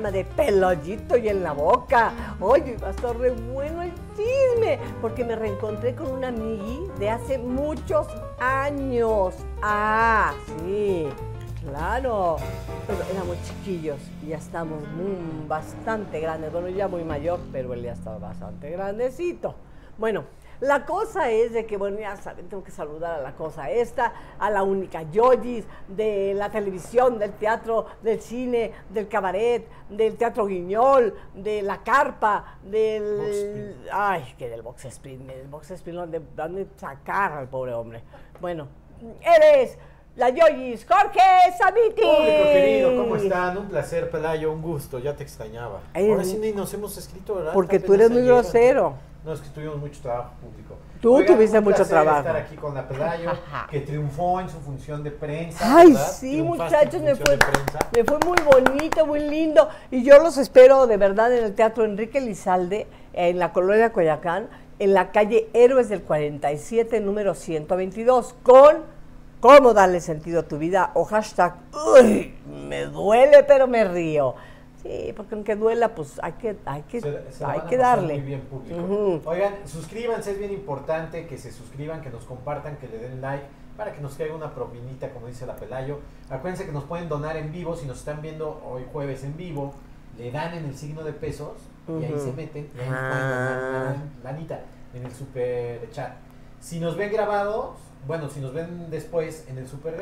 de pelollito y en la Boca. Oye, va a estar re bueno el chisme, porque me reencontré con una amigui de hace muchos años. Ah, sí, claro. éramos chiquillos, y ya estamos bastante grandes. Bueno, ya muy mayor, pero él ya está bastante grandecito. Bueno, la cosa es de que, bueno, ya saben, tengo que saludar a la cosa esta, a la única Yoyis, de la televisión, del teatro, del cine, del cabaret, del teatro guiñol, de la carpa, del... ay, que del box sprint, del box sprint, donde, sacar al pobre hombre. Bueno, eres... La Yoyis, Jorge Sabiti. Hola, querido, ¿cómo están? Un placer, Pelayo, un gusto, ya te extrañaba. Ahora ni nos hemos escrito, ¿verdad? Porque tú eres muy grosero. No, es que tuvimos mucho trabajo público. Tú tuviste mucho trabajo. estar aquí con la Pedallo, que triunfó en su función de prensa. Ay, sí, muchachos, me fue, me fue muy bonito, muy lindo. Y yo los espero de verdad en el Teatro Enrique Lizalde, en la colonia Coyacán, en la calle Héroes del 47, número 122, con cómo darle sentido a tu vida o hashtag, me duele pero me río. Sí, porque aunque duela, pues hay que, hay que, hay que darle. bien, público. Oigan, suscríbanse, es bien importante que se suscriban, que nos compartan, que le den like para que nos caiga una propinita, como dice la Pelayo. Acuérdense que nos pueden donar en vivo, si nos están viendo hoy jueves en vivo, le dan en el signo de pesos y ahí se meten y ahí lanita en el super chat. Si nos ven grabados, bueno, si nos ven después en el Super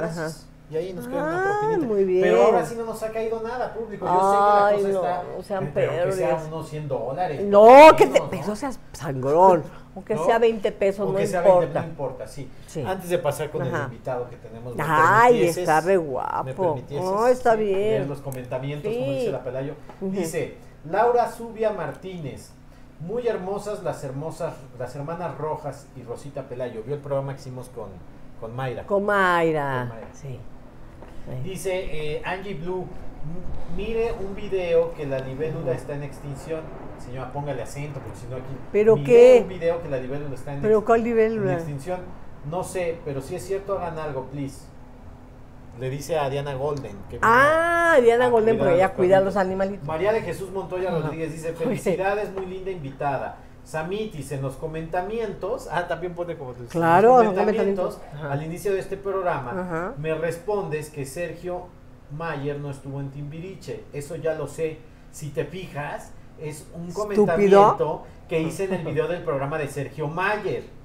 Y ahí nos ah, queda ah, una Muy bien. Pero ahora sí no nos ha caído nada, público. Yo sé que la cosa está. O sea, pero sea unos 100 dólares. No, que te, pesos seas sangrón. Aunque sea 20 pesos, no importa. 20, no importa, sí. Antes de pasar con el invitado que tenemos. Ay, está re guapo. Me no, está bien. Leer los comentamientos, como dice la Pelayo. Dice Laura Zubia Martínez. Muy hermosas las hermosas, las hermanas Rojas y Rosita Pelayo. Vio el programa que hicimos con, con Mayra. Con Mayra. Sí. Dice eh, Angie Blue, mire un video que la libélula está en extinción. Señora, póngale acento, porque si no aquí. ¿Pero mire un video que la libélula está en, ¿Pero cuál libélula? en extinción. No sé, pero si es cierto, hagan algo, please le dice a Diana Golden. Que ah, Diana Golden, porque ella cuida a los animalitos. María de Jesús Montoya Rodríguez dice, felicidades, muy linda invitada. Samitis, en los comentamientos, ah, también pone como claro, en los al inicio de este programa, me respondes que Sergio Mayer no estuvo en Timbiriche. Eso ya lo sé. Si te fijas, es un comentamiento que hice en el video del programa de Sergio Mayer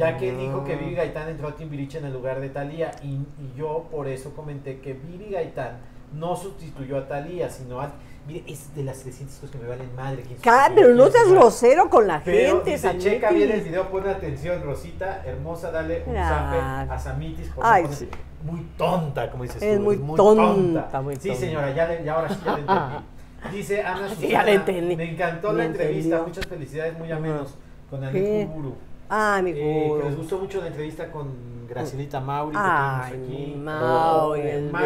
ya que dijo que mm. Vivi Gaitán entró a Timbiriche en el lugar de Talía y, yo por eso comenté que Vivi Gaitán no sustituyó a Talía, sino a... Mire, es de las 300 cosas que me valen madre. pero no seas grosero con la pero, gente. Se checa bien el video, pone atención, Rosita, hermosa, dale un ah. a Samitis. Por Muy tonta, como dices tú. Muy es muy tonta. sí, señora, ya, le, ya ahora sí ya le entendí. Dice Ana Susana, sí, ya entendí. me encantó la entrevista, muchas felicidades, muy a con Anit Ah, mi eh, les gustó mucho la entrevista con Gracilita Mauri, Mauri, oh,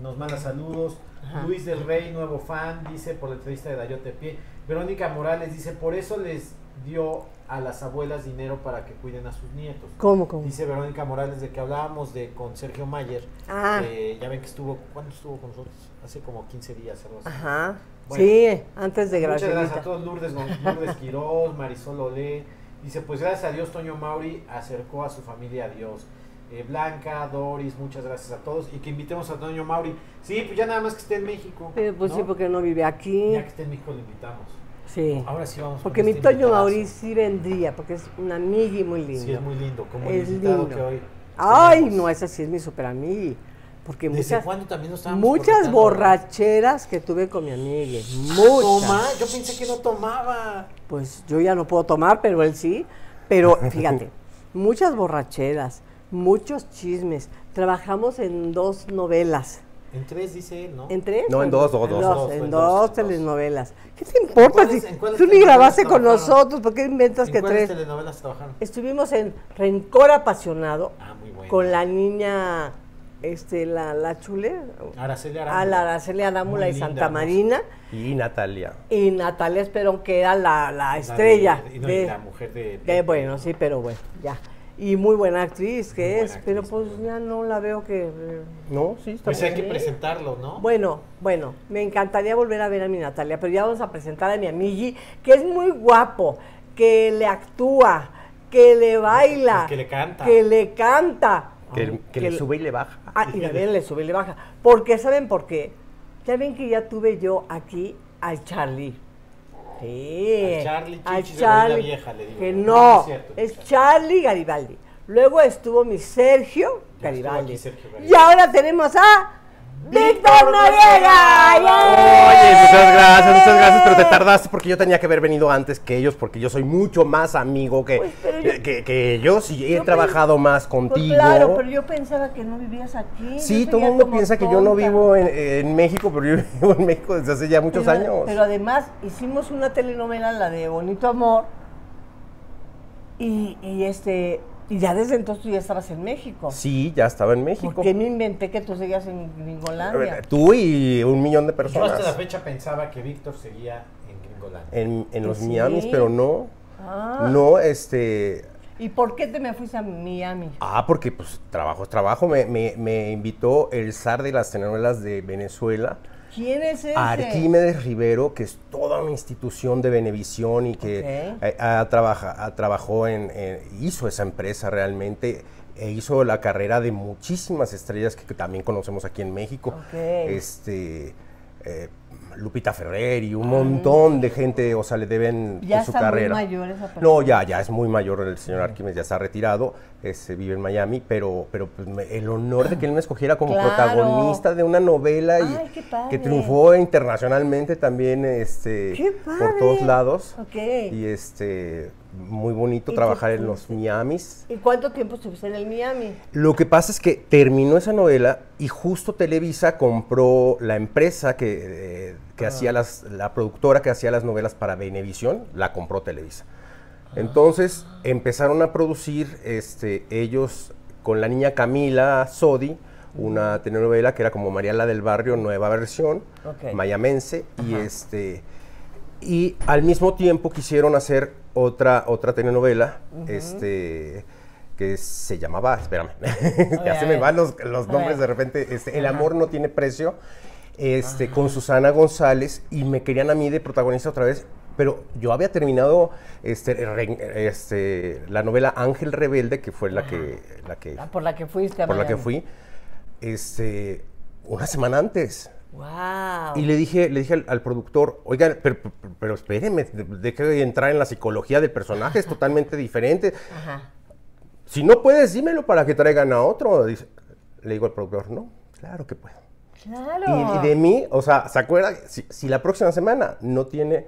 nos manda saludos. Luis del Rey, nuevo fan, dice por la entrevista de Dayote Pie. Verónica Morales dice, por eso les dio a las abuelas dinero para que cuiden a sus nietos. ¿Cómo, Dice Verónica Morales de que hablábamos de con Sergio Mayer. Ah. ya ven que estuvo, ¿cuándo estuvo con nosotros? Hace como 15 días, algo Ajá. sí, antes de Gracias. Muchas gracias a todos, Lourdes, Lourdes Quiroz Marisol Olé. Dice, pues gracias a Dios Toño Mauri acercó a su familia a Dios. Eh, Blanca, Doris, muchas gracias a todos. Y que invitemos a Toño Mauri. Sí, pues ya nada más que esté en México. pues sí, porque no vive aquí. Ya que esté en México, lo invitamos. Sí. Ahora sí vamos. Porque mi este Toño Mauri sí vendría, porque es un amigo muy lindo. Sí, es muy lindo, como el invitado que hoy. Ay, no, esa sí es mi super amigo. Porque muchas, también Muchas borracheras que tuve con mi amiga. Ah, muchas. Yo pensé que no tomaba. Pues yo ya no puedo tomar, pero él sí. Pero fíjate, muchas borracheras, muchos chismes. Trabajamos en dos novelas. En tres, dice él, ¿no? ¿En tres? No, en dos, o dos. En dos, telenovelas. ¿Qué te importa? si tú ni grabaste con nosotros, ¿por qué inventas que tres? telenovelas trabajaron? Estuvimos en Rencor Apasionado ah, muy con la niña este, la, la chule, Araceli a la y Santa Marina. Y Natalia. Y Natalia Esperón, que era la, estrella. Y de, la mujer de, Bueno, sí, pero bueno, ya. Y muy buena actriz que es, pero pues ya no la veo que... Eh, no, sí, está Pues hay que presentarlo, ¿no? Bueno, bueno, me encantaría volver a ver a mi Natalia, pero ya vamos a presentar a mi amigi, que es muy guapo, que le actúa, que le pues, baila, pues que le canta, que le canta que, le sube y le baja. Ah, y también le sube y le baja. Porque, ¿saben por qué? saben que ya tuve yo aquí al Charlie. Sí. Al Charlie, le digo. Que no, es, Charlie Garibaldi. Luego estuvo mi Sergio Garibaldi. Y ahora tenemos a Víctor Noriega. Oye, muchas gracias, muchas gracias, pero te tardaste porque yo tenía que haber venido antes que ellos, porque yo soy mucho más amigo que, pues, eh, que, ellos y he trabajado más pues, contigo. claro, pero yo pensaba que no vivías aquí. Sí, todo el mundo piensa que yo no vivo en, México, pero yo vivo en México desde hace ya muchos años. Pero además hicimos una telenovela, la de Bonito Amor, y este y ya desde entonces tú ya estabas en México. Sí, ya estaba en México. porque qué me inventé que tú seguías en Gringolandia? Eh, tú y un millón de personas. Yo hasta la fecha pensaba que Víctor seguía en Gringolandia. En, los Miami Miamis, pero no. Ah. No, este... ¿Y por qué te me fuiste a Miami? Ah, porque pues trabajo trabajo. Me, me, invitó el zar de las telenovelas de Venezuela ¿Quién es ese? Arquímedes Rivero, que es toda una institución de Benevisión y que eh, ha trabajó en, hizo esa empresa realmente e hizo la carrera de muchísimas estrellas que, también conocemos aquí en México. Este, eh, Lupita Ferrer y un montón de gente, o sea, le deben su carrera. Muy mayor No, ya, ya es muy mayor el señor Arquímedes, ya se ha retirado, eh, vive en Miami, pero, pero pues, el honor de que él me escogiera como protagonista de una novela y que triunfó internacionalmente también este por todos lados. Y este muy bonito trabajar en los Miamis. ¿Y cuánto tiempo estuviste en el Miami? Lo que pasa es que terminó esa novela y justo Televisa compró la empresa que, eh, ah. hacía las, la productora que hacía las novelas para Venevisión, la compró Televisa. Ah. Entonces empezaron a producir este, ellos con la niña Camila Sodi, una telenovela que era como Mariala del Barrio, nueva versión, mayamense, y este y al mismo tiempo quisieron hacer otra, otra telenovela, este que se llamaba, espérame, ya se me van los, nombres de repente, este, El amor no tiene precio, este, con Susana González y me querían a mí de protagonista otra vez, pero yo había terminado este, este la novela Ángel Rebelde, que fue la que, la ah, por la que fuiste. Por la que fui, este, una semana antes. Y le dije, le dije al, productor, oigan, pero, pero, espérenme, deje de, entrar en la psicología del personaje, es totalmente diferente. Si no puedes, dímelo para que traigan a otro. le digo al productor, no, claro que puedo. Y, de mí, o sea, ¿se acuerda? si, la próxima semana no tiene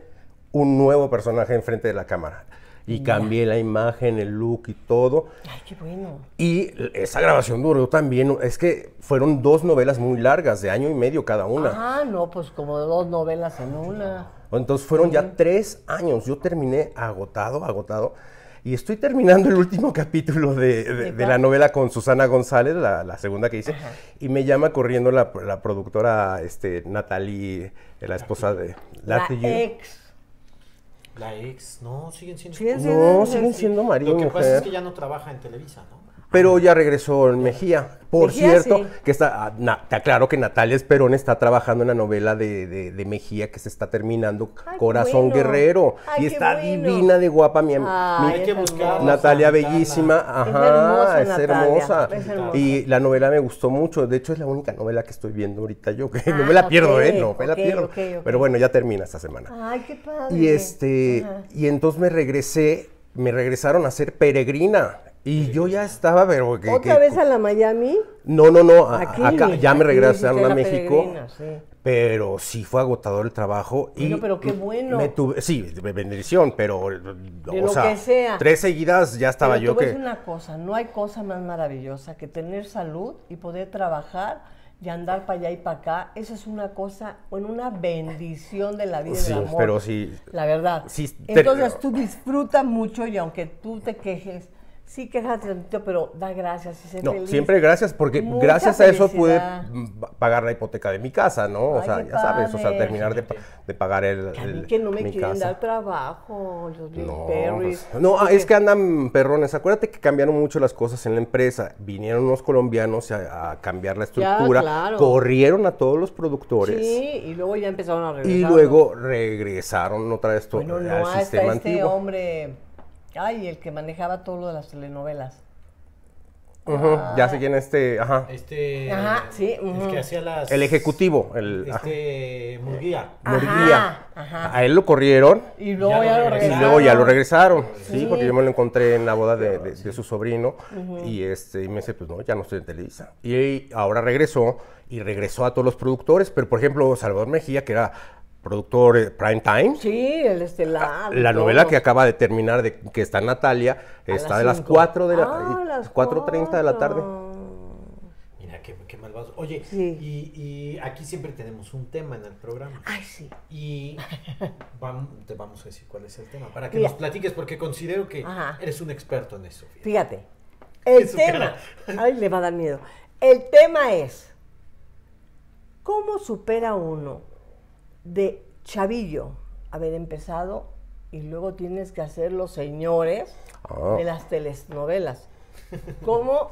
un nuevo personaje enfrente de la cámara, y cambié la imagen, el look y todo. Ay, qué bueno. Y esa grabación duró también, es que fueron dos novelas muy largas, de año y medio cada una. Ah, no, pues como dos novelas en una. Entonces fueron ya tres años, yo terminé agotado, agotado. Y estoy terminando el último capítulo de, la novela con Susana González, la, segunda que hice, y me llama corriendo la, productora este, Natalie, eh, la esposa de... La, la ex la ex, no, siguen siendo. Sí, no, siguen siendo marido Lo que pasa es que ya no trabaja en Televisa, ¿no? Pero ya regresó en Mejía. Por cierto, que está, ah, te aclaro que Natalia Esperón está trabajando en la novela de, Mejía que se está terminando, Corazón Guerrero. y está divina de guapa, mi, amiga. Natalia bellísima, ajá, es hermosa, Y la novela me gustó mucho, de hecho es la única novela que estoy viendo ahorita yo, que no ah, me la pierdo, ¿eh? No me la pierdo. Pero bueno, ya termina esta semana. Ay, qué padre. Y este, y entonces me regresé, me regresaron a ser peregrina y yo ya estaba, pero ¿Otra vez a la Miami? No, no, no. acá, ya me regresaron a México. Pero sí fue agotador el trabajo. Y pero qué bueno. Me tuve, sí, bendición, pero. o lo sea, que sea. Tres seguidas ya estaba yo tú que. una cosa: no hay cosa más maravillosa que tener salud y poder trabajar y andar para allá y para acá, eso es una cosa, una bendición de la vida sí, del amor. pero sí. La verdad. Entonces tú disfrutas mucho y aunque tú te quejes Sí, quéjate tantito, pero da gracias no, Siempre gracias, porque gracias a eso pude pagar la hipoteca de mi casa, ¿no? O sea, ya sabes, o sea, terminar de, de pagar el. Que no me quieren dar trabajo, los no, pues, ah, es que andan perrones. Acuérdate que cambiaron mucho las cosas en la empresa. Vinieron unos colombianos a, cambiar la estructura, corrieron a todos los productores. Sí, y luego ya empezaron a regresar. Y luego regresaron otra vez todo bueno, no, al sistema este hombre Ay, el que manejaba todo lo de las telenovelas. Ya ah. se quién este, ajá. Este, ajá, sí, el que hacía las El ejecutivo, el este Murguía. Murguía. A él lo corrieron y luego ya, lo regresaron. Y luego ya lo regresaron, sí, porque yo me lo encontré en la boda de, su sobrino y este y me dice, "Pues no, ya no estoy en Televisa." Y ahora regresó y regresó a todos los productores, pero por ejemplo, Salvador Mejía, que era productor eh, Prime Time. Sí, el estelar. Ah, la novela que acaba de terminar, de, que está Natalia, está de las 4 de la, ah, 4.30 de la tarde. Mira, qué, qué Oye, y, y, aquí siempre tenemos un tema en el programa. Ay, sí. Y vamos, te vamos a decir cuál es el tema, para que nos platiques, porque considero que eres un experto en eso. Fíjate, el tema, ay, le va a dar miedo. El tema es, ¿cómo supera uno de chavillo haber empezado y luego tienes que hacer los señores ah. de las telenovelas. ¿Cómo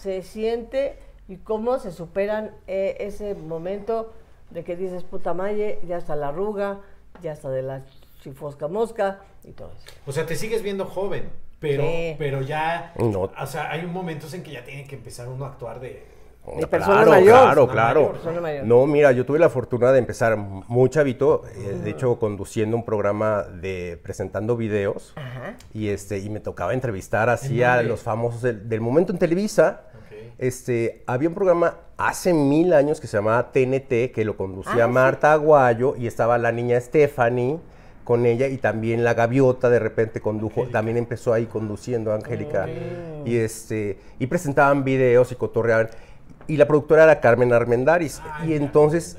se siente y cómo se superan eh, ese momento de que dices, puta malle, ya está la arruga, ya está de la chifosca mosca y todo eso? O sea, te sigues viendo joven. Pero, pero ya, no. o sea, hay momentos en que ya tiene que empezar uno a actuar de, persona claro, Claro, claro. No, mira, yo tuve la fortuna de empezar muy chavito, eh, de hecho, conduciendo un programa de presentando videos. Y este, y me tocaba entrevistar así a los famosos del, momento en Televisa. Este, había un programa hace mil años que se llamaba TNT, que lo conducía ah, Marta Aguayo y estaba la niña Stephanie con ella y también la gaviota de repente condujo, también empezó ahí conduciendo Angélica y este y presentaban videos y cotorreaban y la productora era Carmen Armendaris. Ah, y entonces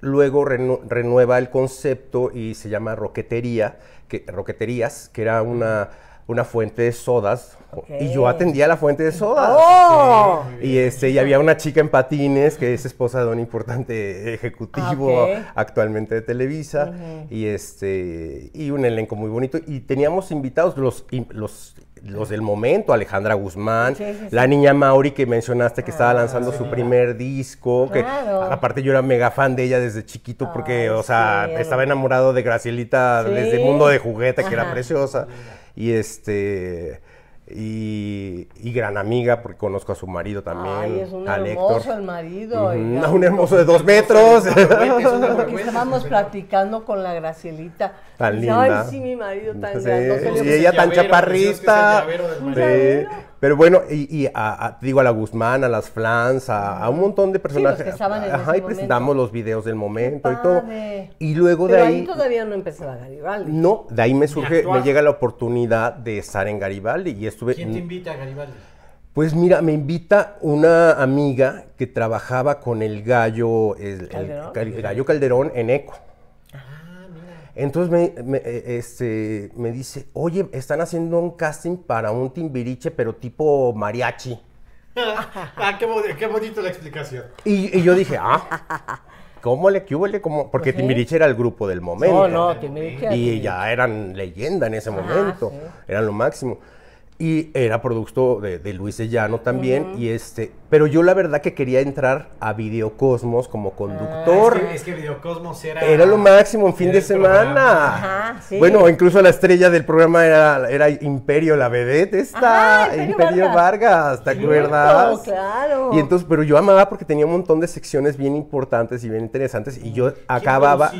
luego renueva el concepto y se llama Roquetería, que, Roqueterías, que era una, una fuente de sodas. Y yo atendía la fuente de sodas. ¡Oh! y, este, y había una chica en patines que es esposa de un importante ejecutivo ah, actualmente de Televisa. y, este, y un elenco muy bonito. Y teníamos invitados, los, los los del momento, Alejandra Guzmán, la niña Mauri que mencionaste que estaba ah, lanzando su primer disco, que aparte yo era mega fan de ella desde chiquito porque, o sea, estaba enamorado de Gracielita desde el mundo de juguete, que era preciosa. Y este y, y, gran amiga, porque conozco a su marido también. Ay, es un hermoso el marido. un hermoso de dos metros. estábamos platicando con la Gracielita. Tan linda. Ay, sí, mi marido tan y ella tan chaparrita. Pues sí. Pero bueno, y, y a, digo a la Guzmán, a las Flans, a, un montón de personajes. que Ajá, y presentamos los videos del momento y todo. Y luego de ahí, ahí. todavía no empezaba Garibaldi. No, de ahí me surge, me llega la oportunidad de estar en Garibaldi y estuve. ¿Quién te invita a Garibaldi? Pues mira, me invita una amiga que trabajaba con el gallo, el gallo Calderón en ECO. Entonces me, eh, este, me dice, oye, están haciendo un casting para un timbiriche, pero tipo mariachi. ah, qué, bonito la explicación. Y, yo dije, ah, ¿cómo le, qué Porque Timbiriche era el grupo del momento. No, no, Timbiriche. Y ya eran leyenda en ese momento, eran lo máximo y era producto de, de, Luis de Llano también y este pero yo la verdad que quería entrar a Videocosmos como ah, conductor es, que, Videocosmos era era lo máximo en fin de semana Ajá, sí. bueno incluso la estrella del programa era, era Imperio la vedette está Imperio, Vargas. te acuerdas claro y entonces pero yo amaba porque tenía un montón de secciones bien importantes y bien interesantes y yo acababa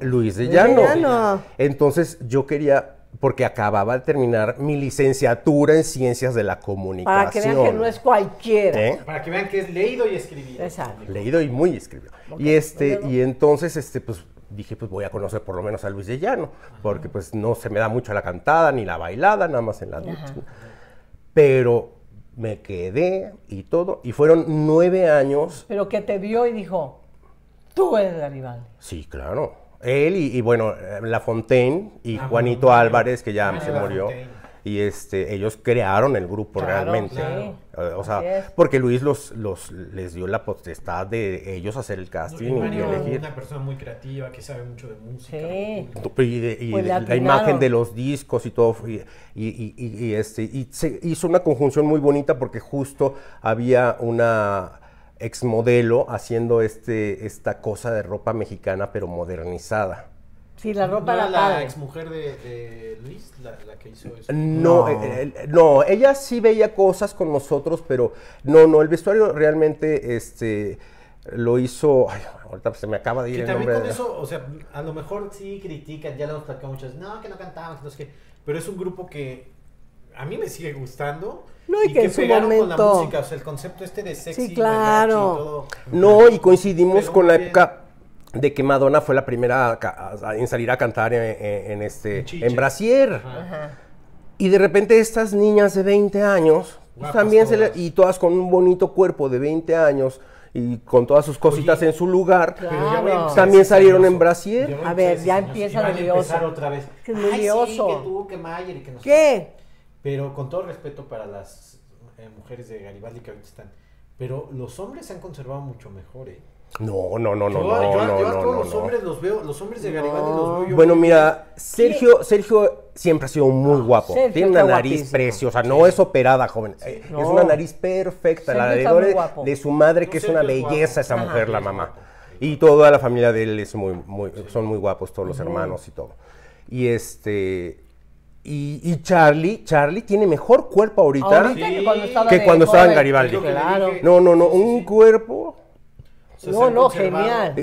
Luis de de Llano entonces yo quería porque acababa de terminar mi licenciatura en ciencias de la comunicación. Para que vean que no es cualquiera. ¿Eh? Para que vean que es leído y escribido. Exacto. Leído y muy escrito. Y pues este, y entonces, este, pues dije, pues voy a conocer por lo menos a Luis de Llano, porque pues no se me da mucho la cantada ni la bailada, nada más en la ducha. Pero me quedé y todo, y fueron nueve años. Pero que te vio y dijo, tú eres Garibaldi. Sí, claro. Él y, bueno, eh, La Fontaine y ah, Juanito Álvarez, que ya ah, se murió. Y este, ellos crearon el grupo realmente. O sea, porque Luis los, los, les dio la potestad de ellos hacer el casting y, elegir. una persona muy creativa que sabe mucho de música. Y, pues la imagen de los discos y todo. Y, este, y se hizo una conjunción muy bonita porque justo había una exmodelo haciendo este, esta cosa de ropa mexicana pero modernizada. Sí, la ropa era la, ex exmujer de, Luis, la, que hizo eso. No, eh, eh, eh, no. ella sí veía cosas con nosotros, pero no, no, el vestuario realmente este, lo hizo. Ay, ahorita se me acaba de ir que el también Con eso, o sea, a lo mejor sí critican, ya lo hemos tocado muchas, no, que no cantaban, que pero es un grupo que a mí me sigue gustando. No, y, que, en su momento. Con la música, o sea, el concepto este de sexy. Sí, claro. Y todo, no, y coincidimos con la época de que Madonna fue la primera en salir a cantar en, este en Brasier. Y de repente estas niñas de 20 años también se y todas con un bonito cuerpo de 20 años y con todas sus cositas en su lugar, también salieron en Brasier. A ver, ya empieza otra vez. Que ¿Qué? Pero con todo respeto para las eh, mujeres de Garibaldi que ahorita están. Pero los hombres se han conservado mucho mejor, ¿eh? No, no, no, no, no, los hombres los veo, los hombres de Garibaldi los veo yo Bueno, mira, Sergio, Sergio siempre ha sido muy ah, guapo. Tiene una nariz preciosa, no es operada, joven. Eh, es una nariz perfecta, la de, su madre que es una belleza esa mujer, la mamá. Y toda la familia de él es muy, muy, son muy guapos todos los hermanos y todo. Y este, y, Charlie, Charlie tiene mejor cuerpo ahorita, que, cuando estaba, en Garibaldi. No, no, no, un cuerpo no, no, genial.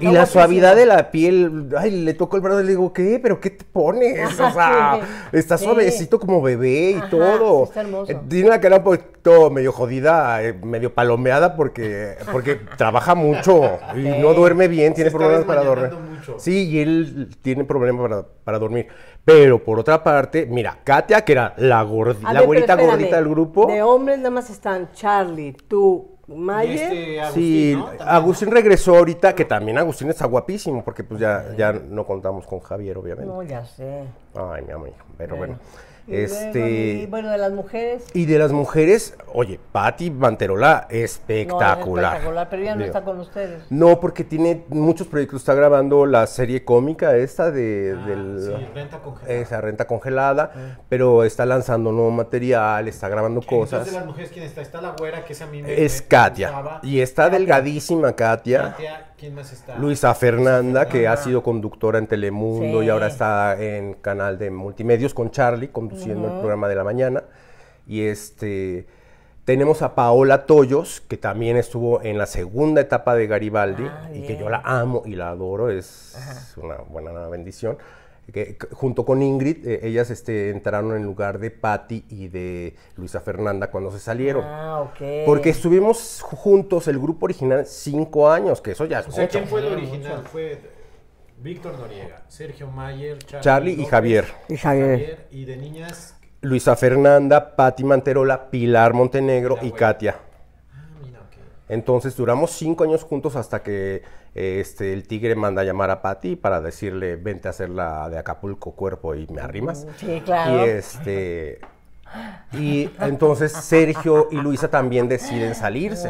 Y la suavidad de la piel, ay, le tocó el brazo y le digo, ¿qué? ¿Pero qué te pones? o sea, está suavecito como bebé y todo. Eh, tiene la cara un poquito medio jodida, eh, medio palomeada porque, porque trabaja mucho y no duerme bien, tiene problemas para dormir. Sí, y él tiene problemas para, dormir. Pero por otra parte, mira, Katia, que era la, gordita, la abuelita gordita del grupo. De hombres nada más están Charlie, tú, Mayer. Este Agustín, regresó ahorita, que también Agustín está guapísimo, porque pues ya, ya no contamos con Javier, obviamente. No, ya sé. Ay, mi amor, pero bueno. Y este, bueno, de las mujeres. Y de las mujeres, oye, Patti Manterola, espectacular. No, pero ya no está con ustedes. No, porque tiene muchos proyectos, está grabando la serie cómica esta de... Ah, renta congelada. Esa renta congelada, ah. pero está lanzando nuevo material, está grabando cosas. de las mujeres, ¿quién está? Está la güera, que es a Es Katia. Y está delgadísima Katia. Katia Luisa Fernanda, que ha sido conductora en Telemundo y ahora está en canal de multimedios con Charlie, conduciendo el programa de la mañana. Y este. Tenemos a Paola Toyos, que también estuvo en la segunda etapa de Garibaldi ah, y que yo la amo y la adoro, es una buena bendición junto con Ingrid, eh, ellas este, entraron en lugar de Patti y de Luisa Fernanda cuando se salieron. Ah, Porque estuvimos juntos, el grupo original, cinco años, que eso ya es ¿quién fue el ah, original? Fue Víctor Noriega, Sergio Mayer, Charlie, y, Javier. y Javier. Y de niñas... Luisa Fernanda, Patti Manterola, Pilar Montenegro y Katia. Entonces duramos cinco años juntos hasta que este, el tigre manda a llamar a Patty para decirle, vente a hacer la de Acapulco cuerpo y me arrimas. Mm, sí, claro. Y, este, y entonces Sergio y Luisa también deciden salirse,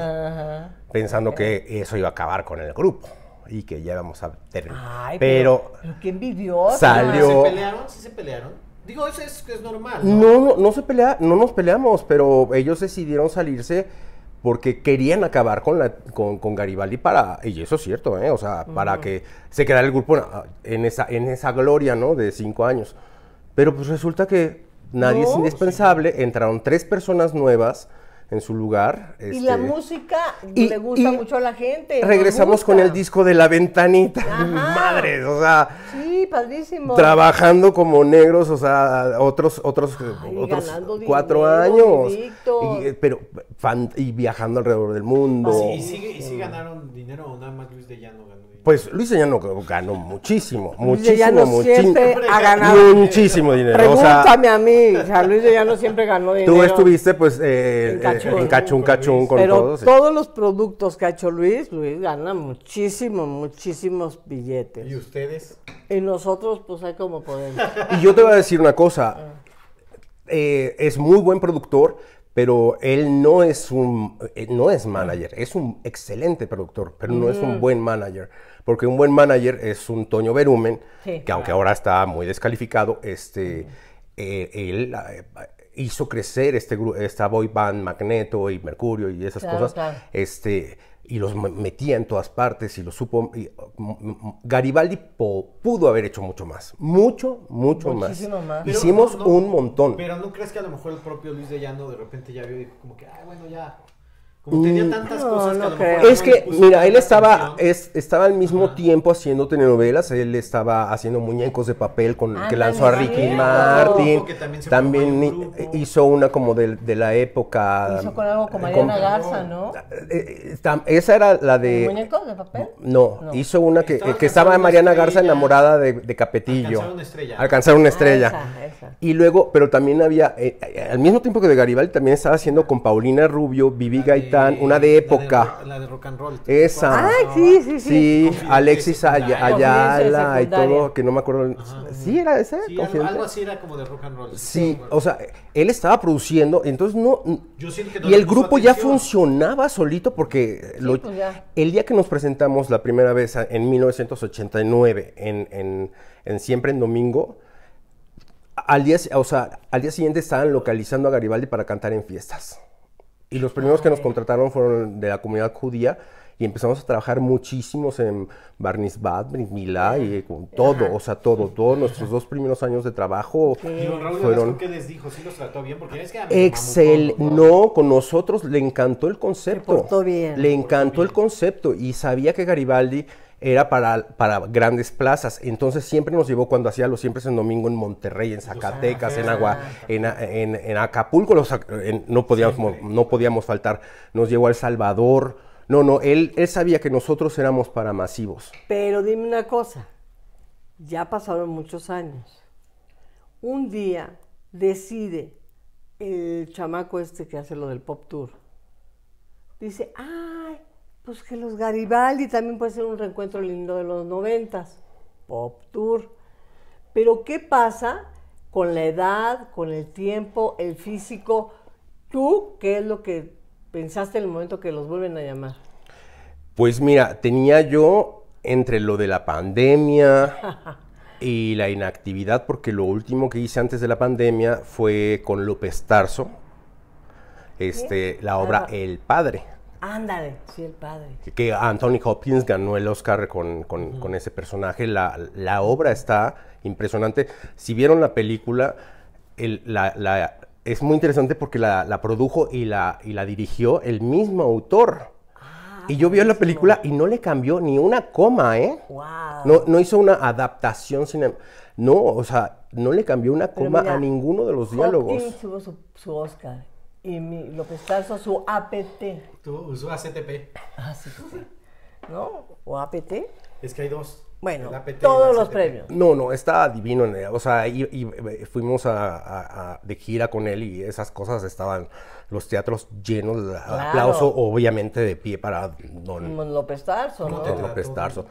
pensando que eso iba a acabar con el grupo y que ya íbamos a terminar. Pero, pero, qué envidioso. Salió... ¿Se pelearon? ¿Sí se pelearon? Digo, eso es, normal. ¿no? No, se pelea, no nos peleamos, pero ellos decidieron salirse porque querían acabar con, con, Garibaldi para, y eso es cierto, ¿eh? o sea, para que se quedara el grupo en esa, en esa gloria, ¿no? De cinco años. Pero pues resulta que nadie es indispensable, entraron tres personas nuevas, en su lugar. y la este, música le gusta mucho a la gente. Regresamos con el disco de La Ventanita. Madre, o sea. Sí, padrísimo. Trabajando como negros, o sea, otros, otros, otros cuatro años. Y, eh, pero y viajando alrededor del mundo. sí, sí ganaron dinero, nada más Luis de Llano ganó pues Luis Llano ganó muchísimo, muchísimo, muchísimo. ha ganado muchísimo dinero. Pregúntame o sea, a mí, o Luis Llano siempre ganó dinero. Tú estuviste pues eh, en eh, cachún, en cachún, con, todos. Pero todos los productos que ha hecho Luis, Luis gana muchísimo, muchísimos billetes. ¿Y ustedes? Y nosotros pues hay como podemos. Y yo te voy a decir una cosa, ah. eh, es muy buen productor pero él no es un eh, no es manager, es un excelente productor, pero no es un mm. buen manager, porque un buen manager es un Toño Berumen, que aunque ahora está muy descalificado, este eh, él eh, hizo crecer este grupo, esta boy band Magneto y Mercurio y esas cosas. Este y los metía en todas partes y lo supo. Mm, mm, mm, Garibaldi pudo haber hecho mucho más, mucho, mucho más. Hicimos un montón. Pero ¿no crees que a lo mejor el propio Luis de Llano de repente ya vio y dijo como que, ah, bueno, ya, tantas Es que, mira, él estaba, estaba al mismo tiempo haciendo telenovelas, él estaba haciendo muñecos de papel con que lanzó a Ricky Martin. También, hizo una como de, la época. Hizo con algo eh, con Mariana Garza, ¿no? Ah, eh, eh, esa era la de. ¿Muñecos de papel? No, hizo una que, que estaba Mariana Garza enamorada de, de, Capetillo. Alcanzar una estrella. Alcanzar una ah, estrella. Y luego, pero también había, al mismo tiempo que de Garibaldi, también estaba haciendo con Paulina Rubio, Vivi y una de época. La de, rock and roll. Esa. Ah, sí, sí, sí. Alexis Ayala, y todo, que no me acuerdo. Sí, era ese algo, así era como de rock and roll. Sí, o sea, él estaba produciendo, entonces no. y el grupo ya funcionaba solito porque pues el día que nos presentamos la primera vez en 1989, en, Siempre en Domingo al o al día siguiente estaban localizando a Garibaldi para cantar en fiestas. Y los primeros que nos contrataron fueron de la comunidad judía y empezamos a trabajar muchísimos en Barnisbad, Milá y con todo, o sea, todo, todos nuestros dos primeros años de trabajo ¿Qué? fueron les dijo? ¿Sí los trató bien? Porque es que a Excel, ¿no? con nosotros le encantó el concepto. bien. Le encantó el concepto y sabía que Garibaldi era para, para grandes plazas. Entonces siempre nos llevó cuando hacía los siempre es en domingo en Monterrey, en Zacatecas, en Agua, en, Acapulco, no, podíamos, no podíamos faltar. Nos llevó a El Salvador. No, no, él, él sabía que nosotros éramos para masivos. Pero dime una cosa, ya pasaron muchos años. Un día decide el chamaco este que hace lo del pop tour. Dice, ay, pues que los Garibaldi también puede ser un reencuentro lindo de los noventas, pop tour. Pero ¿qué pasa con la edad, con el tiempo, el físico? ¿Tú qué es lo que pensaste en el momento que los vuelven a llamar? Pues mira, tenía yo entre lo de la pandemia y la inactividad, porque lo último que hice antes de la pandemia fue con López Tarso, este, la obra El Padre. Ándale, sí, el padre. Que Anthony Hopkins ganó el Oscar con, con, ese personaje. La, la, obra está impresionante. Si vieron la película, la, es muy interesante porque la, produjo y la, y la dirigió el mismo autor. Ah, y yo vi la película y no le cambió ni una coma, ¿eh? No, no hizo una adaptación cine... No, o sea, no le cambió una coma a ninguno de los diálogos. tuvo su, su Oscar y mi López Tarso su APT. Tú usó ACTP. Ah, sí. ¿No? ¿O APT? Es que hay dos. Bueno, todos los premios. No, no, está divino. O sea, y, eh, fuimos de gira con él y esas cosas estaban los teatros llenos de aplauso, obviamente de pie para don López Tarso. ¿no? López Tarso.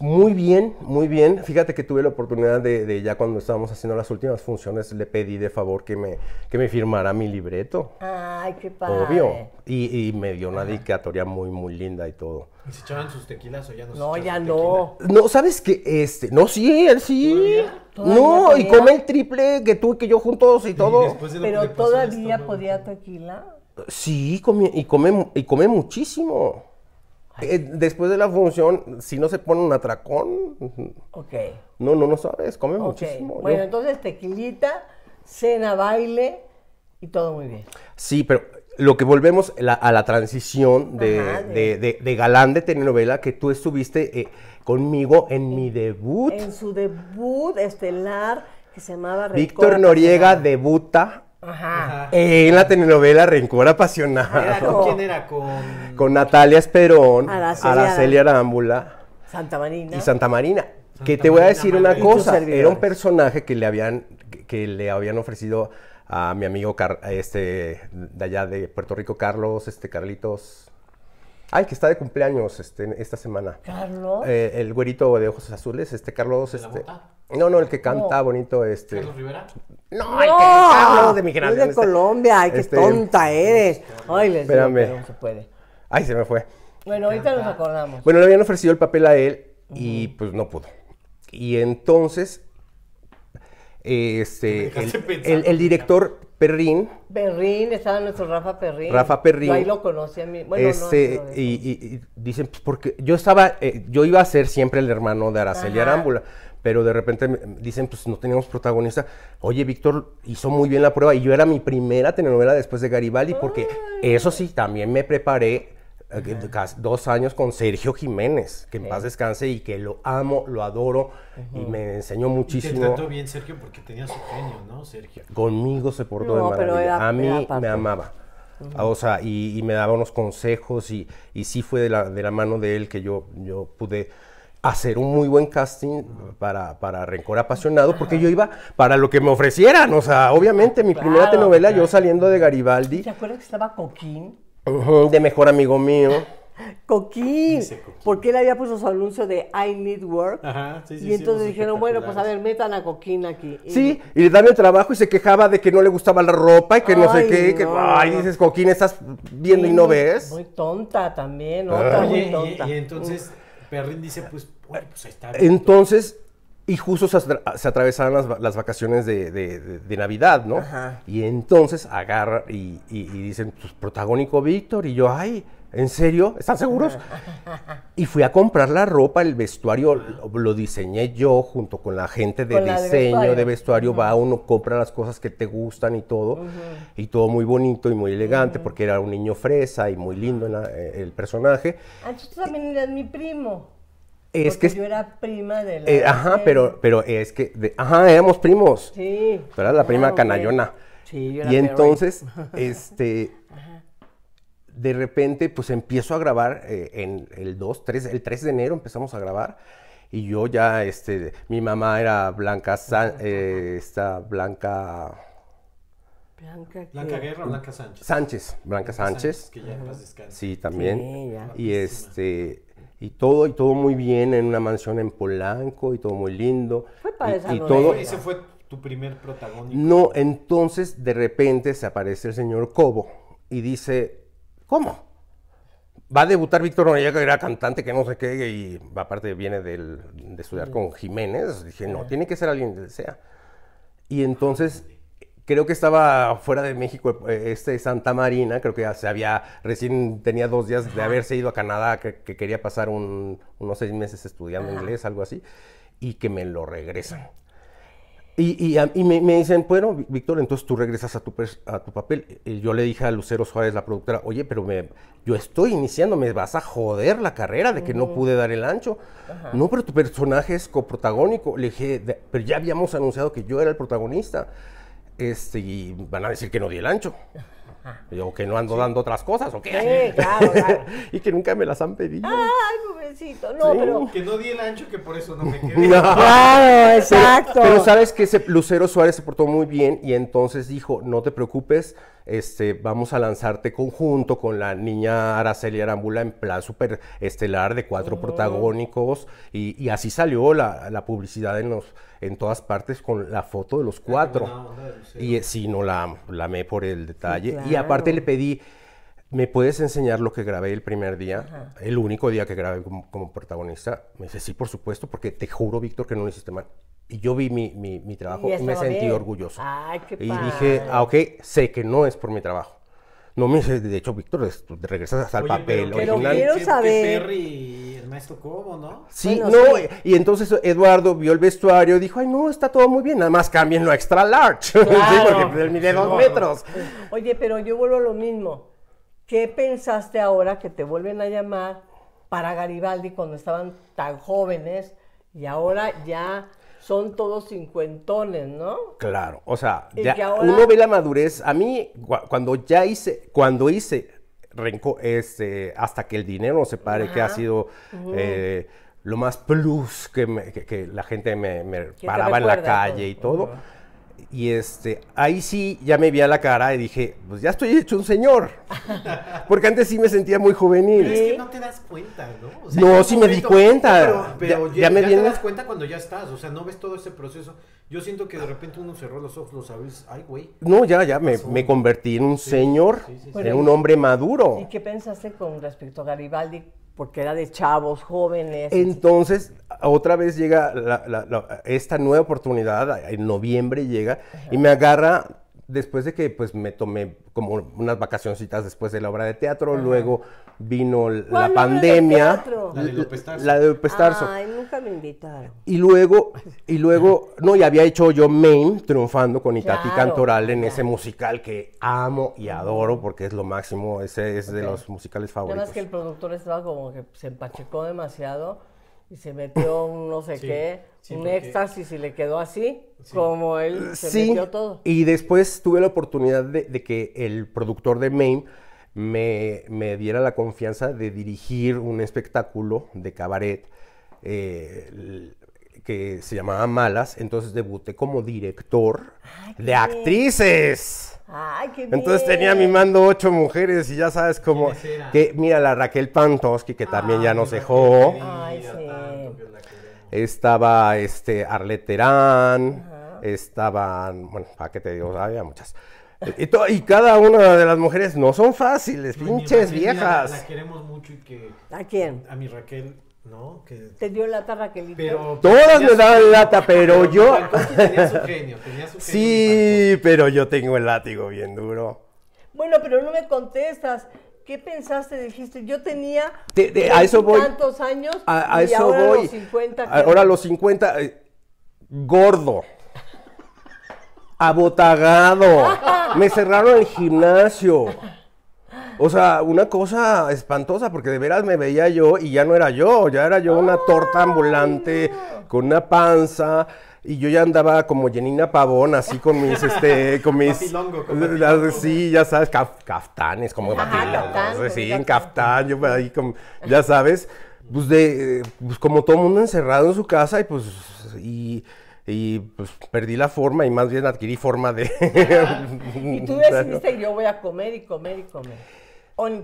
Muy bien, muy bien. Fíjate que tuve la oportunidad de, de, ya cuando estábamos haciendo las últimas funciones, le pedí de favor que me, que me firmara mi libreto. Ay, qué padre. Obvio. Y, y me dio una dedicatoria muy, muy linda y todo. ¿Y se echaban sus tequilas o ya no? No, ya no. No, ¿sabes qué? Este, no, sí, él sí. No, y come el triple que tú y que yo juntos y todo. Pero todavía podía tequila. Sí, come, y, come, y come muchísimo. Eh, después de la función, si no se pone un atracón, No, no, no sabes, come muchísimo. Bueno, entonces tequilita, cena, baile y todo muy bien. Sí, pero lo que volvemos a la transición de, galán de telenovela que tú estuviste eh, conmigo en, en, mi debut. En su debut estelar que se llamaba... Víctor Noriega debuta en la telenovela Rencor Apasionado. ¿Con quién era? Con, Natalia Esperón, Araceli, Arámbula. Santa Y Santa Marina. que te voy a decir una cosa, era un personaje que le habían, que le habían ofrecido a mi amigo este, de allá de Puerto Rico, Carlos, este Carlitos. Ay, que está de cumpleaños este, esta semana. Carlos. Eh, el güerito de ojos azules, este Carlos. este, no, no, el que canta bonito, este. ¿Carlos Rivera? No, no de mi de este. Colombia, ay, qué este, tonta eres. Ay, les espérame. Digo no se puede. Ay, se me fue. Bueno, ahorita nos acordamos. Bueno, le habían ofrecido el papel a él y pues no pudo. Y entonces, este, el, el, director Perrín. Perrín, estaba nuestro Rafa Perrín. Rafa Perrín. ahí lo conocí a mí. Bueno, este, y, y, dicen, pues porque yo estaba, eh, yo iba a ser siempre el hermano de Araceli Arámbula, pero de repente dicen, pues no teníamos protagonista. Oye, Víctor hizo muy bien la prueba y yo era mi primera telenovela después de Garibaldi, porque eso sí, también me preparé eh, eh, dos años con Sergio Jiménez, que en paz descanse y que lo amo, lo adoro y me enseñó muchísimo. te trató bien Sergio porque tenía su genio, ¿no, Sergio? Conmigo se portó de maravilla. a mí me amaba. O sea, y, me daba unos consejos y, y sí fue de la, de la, mano de él que yo, yo pude hacer un muy buen casting para, para Rencor Apasionado, porque yo iba para lo que me ofrecieran. O sea, obviamente mi primera telenovela, yo saliendo de Garibaldi. ¿Te acuerdas que estaba Coquín? de mejor amigo mío. Coquín, porque él había puesto su anuncio de I need work. Ajá, sí, sí, y entonces dijeron, bueno, pues a ver, metan a Coquín aquí. Sí, y le dan el trabajo y se quejaba de que no le gustaba la ropa y que no sé qué. que, ay, dices, Coquín, estás viendo y no ves. Muy tonta también, ah. otra tonta. Y, entonces Perrin dice, pues, pues ahí está. Entonces, y justo se, atravesaban las, vacaciones de, Navidad, ¿no? Y entonces agarra y, dicen, pues protagónico Víctor. Y yo, ay, ¿en serio? ¿Están seguros? y fui a comprar la ropa, el vestuario lo, diseñé yo junto con la gente de diseño, de vestuario. Va uno, compra las cosas que te gustan y todo. Y todo muy bonito y muy elegante porque era un niño fresa y muy lindo eh, el personaje. Ah, también mi primo. Es que yo era prima de la. Eh, ajá, pero, pero es que. ajá, éramos primos. Sí. Tú eras la prima canallona. Sí, yo era Y entonces, este. De repente, pues empiezo a grabar eh, en el 2, 3, el 3 de enero empezamos a grabar. Y yo ya, este. Mi mamá era Blanca. San, eh, esta Blanca. Blanca, Guerra Blanca Sánchez. Sánchez, Blanca, Sánchez. Que ya en Sí, también. Sí, Y este y todo, y todo muy bien en una mansión en Polanco, y todo muy lindo. Fue para y, y Ese fue tu primer protagonista No, entonces de repente se aparece el señor Cobo y dice, ¿cómo? Va a debutar Víctor Noriega, que era cantante, que no sé qué, y aparte viene del, de estudiar con Jiménez. Dije, no, tiene que ser alguien que sea. Y entonces creo que estaba fuera de México, eh, este Santa Marina, creo que ya se había, recién tenía dos días de haberse ido a Canadá, que, quería pasar unos seis meses estudiando inglés, algo así, y que me lo regresan. Y, me, dicen, bueno, Víctor, entonces tú regresas a tu, papel. Y yo le dije a Lucero Suárez, la productora, oye, pero me, yo estoy iniciando, me vas a joder la carrera de que no pude dar el ancho. No, pero tu personaje es coprotagónico. Le dije, pero ya habíamos anunciado que yo era el protagonista. Este, y van a decir que no di el ancho. O que no ando dando otras cosas, ¿o qué? y que nunca me las han pedido. Pues, Uh. Que no di el ancho que por eso no me quedé. Claro, exacto. Pero, sabes que ese Lucero Suárez se portó muy bien y entonces dijo: No te preocupes, este, vamos a lanzarte conjunto con la niña Araceli Arambula en plan super estelar de cuatro protagónicos. Y, así salió la, publicidad en los en todas partes con la foto de los ah, cuatro. y eh, sí, no la, la amé por el detalle. Y aparte le pedí ¿me puedes enseñar lo que grabé el primer día? El único día que grabé como, protagonista. Me dice, sí, por supuesto, porque te juro, Víctor, que no lo hiciste mal. Y yo vi mi, mi, mi trabajo y, me sentí orgulloso. Ay, qué y dije, ah, ok, sé que no es por mi trabajo. No me dice, de hecho, Víctor, regresas hasta el papel pero, original. Pero quiero saber. Cobo, ¿no? Sí, no, y entonces Eduardo vio el vestuario, y dijo, ay, no, está todo muy bien, nada más cambienlo a extra large. Claro. sí, porque pues, mide dos metros. Oye, pero yo vuelvo a lo mismo ¿Qué pensaste ahora que te vuelven a llamar para Garibaldi cuando estaban tan jóvenes y ahora ya son todos cincuentones, ¿no? Claro, o sea, uno ve la madurez. A mí, cuando ya hice, cuando hice este, hasta que el dinero se pare, que ha sido eh, lo más plus que, la gente me, paraba en la calle y todo. Y este, ahí sí ya me vi a la cara y dije, pues ya estoy hecho un señor. Porque antes sí me sentía muy juvenil. Pero es que no te das cuenta, ¿no? no, sí me di cuenta. pero, ya, me te das cuenta cuando ya estás, o sea, no ves todo ese proceso. Yo siento que de repente uno cerró los ojos, los sabes ay, güey. No, ya, ya, me, convertí en un señor, en un hombre maduro. ¿Y qué pensaste con respecto a Garibaldi porque era de chavos, jóvenes. Entonces, otra vez llega esta nueva oportunidad, en noviembre llega, y me agarra después de que pues me tomé como unas vacacioncitas después de la obra de teatro, luego vino la pandemia. la de López La de Ay, nunca me invitaron. Y luego, y luego, no, y había hecho yo Main triunfando con Itati Cantoral en ese musical que amo y adoro porque es lo máximo, ese es de los musicales favoritos. Además que el productor estaba como que se empachecó demasiado y se metió un no sé qué un éxtasis y le quedó así, como él eh, se sí, metió todo. Y después tuve la oportunidad de, que el productor de MAME me, diera la confianza de dirigir un espectáculo de cabaret eh, que se llamaba Malas. Entonces debuté como director de actrices. Entonces tenía a mi mando ocho mujeres y ya sabes cómo. Que mira la Raquel Pantoski, que también ah, ya nos dejó. Ay, sí estaba este Arleterán, Terán estaban, bueno, ¿para qué te digo? Ah, había muchas. Y, cada una de las mujeres no son fáciles, pues pinches viejas. La, queremos mucho y que... ¿A quién? A mi Raquel, ¿no? Te dio lata Raquelita. Pero, Todas me daban lata, pero, yo... Tenía su genio, tenía su genio. Sí, pero yo tengo el látigo bien duro. Bueno, pero no me contestas. ¿Qué pensaste? Dijiste, yo tenía a eso voy, tantos años a, eso ahora los 50. Ahora los 50, eh, gordo, abotagado, me cerraron el gimnasio. O sea, una cosa espantosa, porque de veras me veía yo y ya no era yo, ya era yo una torta ambulante con una panza y yo ya andaba como Jenina Pavón, así con mis, este, con mis... Sí, ya sabes, caftanes, como papilongo, sí, en caftán, yo ahí como, ya sabes, pues de, pues como todo mundo encerrado en su casa y pues, y y pues perdí la forma y más bien adquirí forma de... y tú decidiste, yo voy a comer y comer y comer.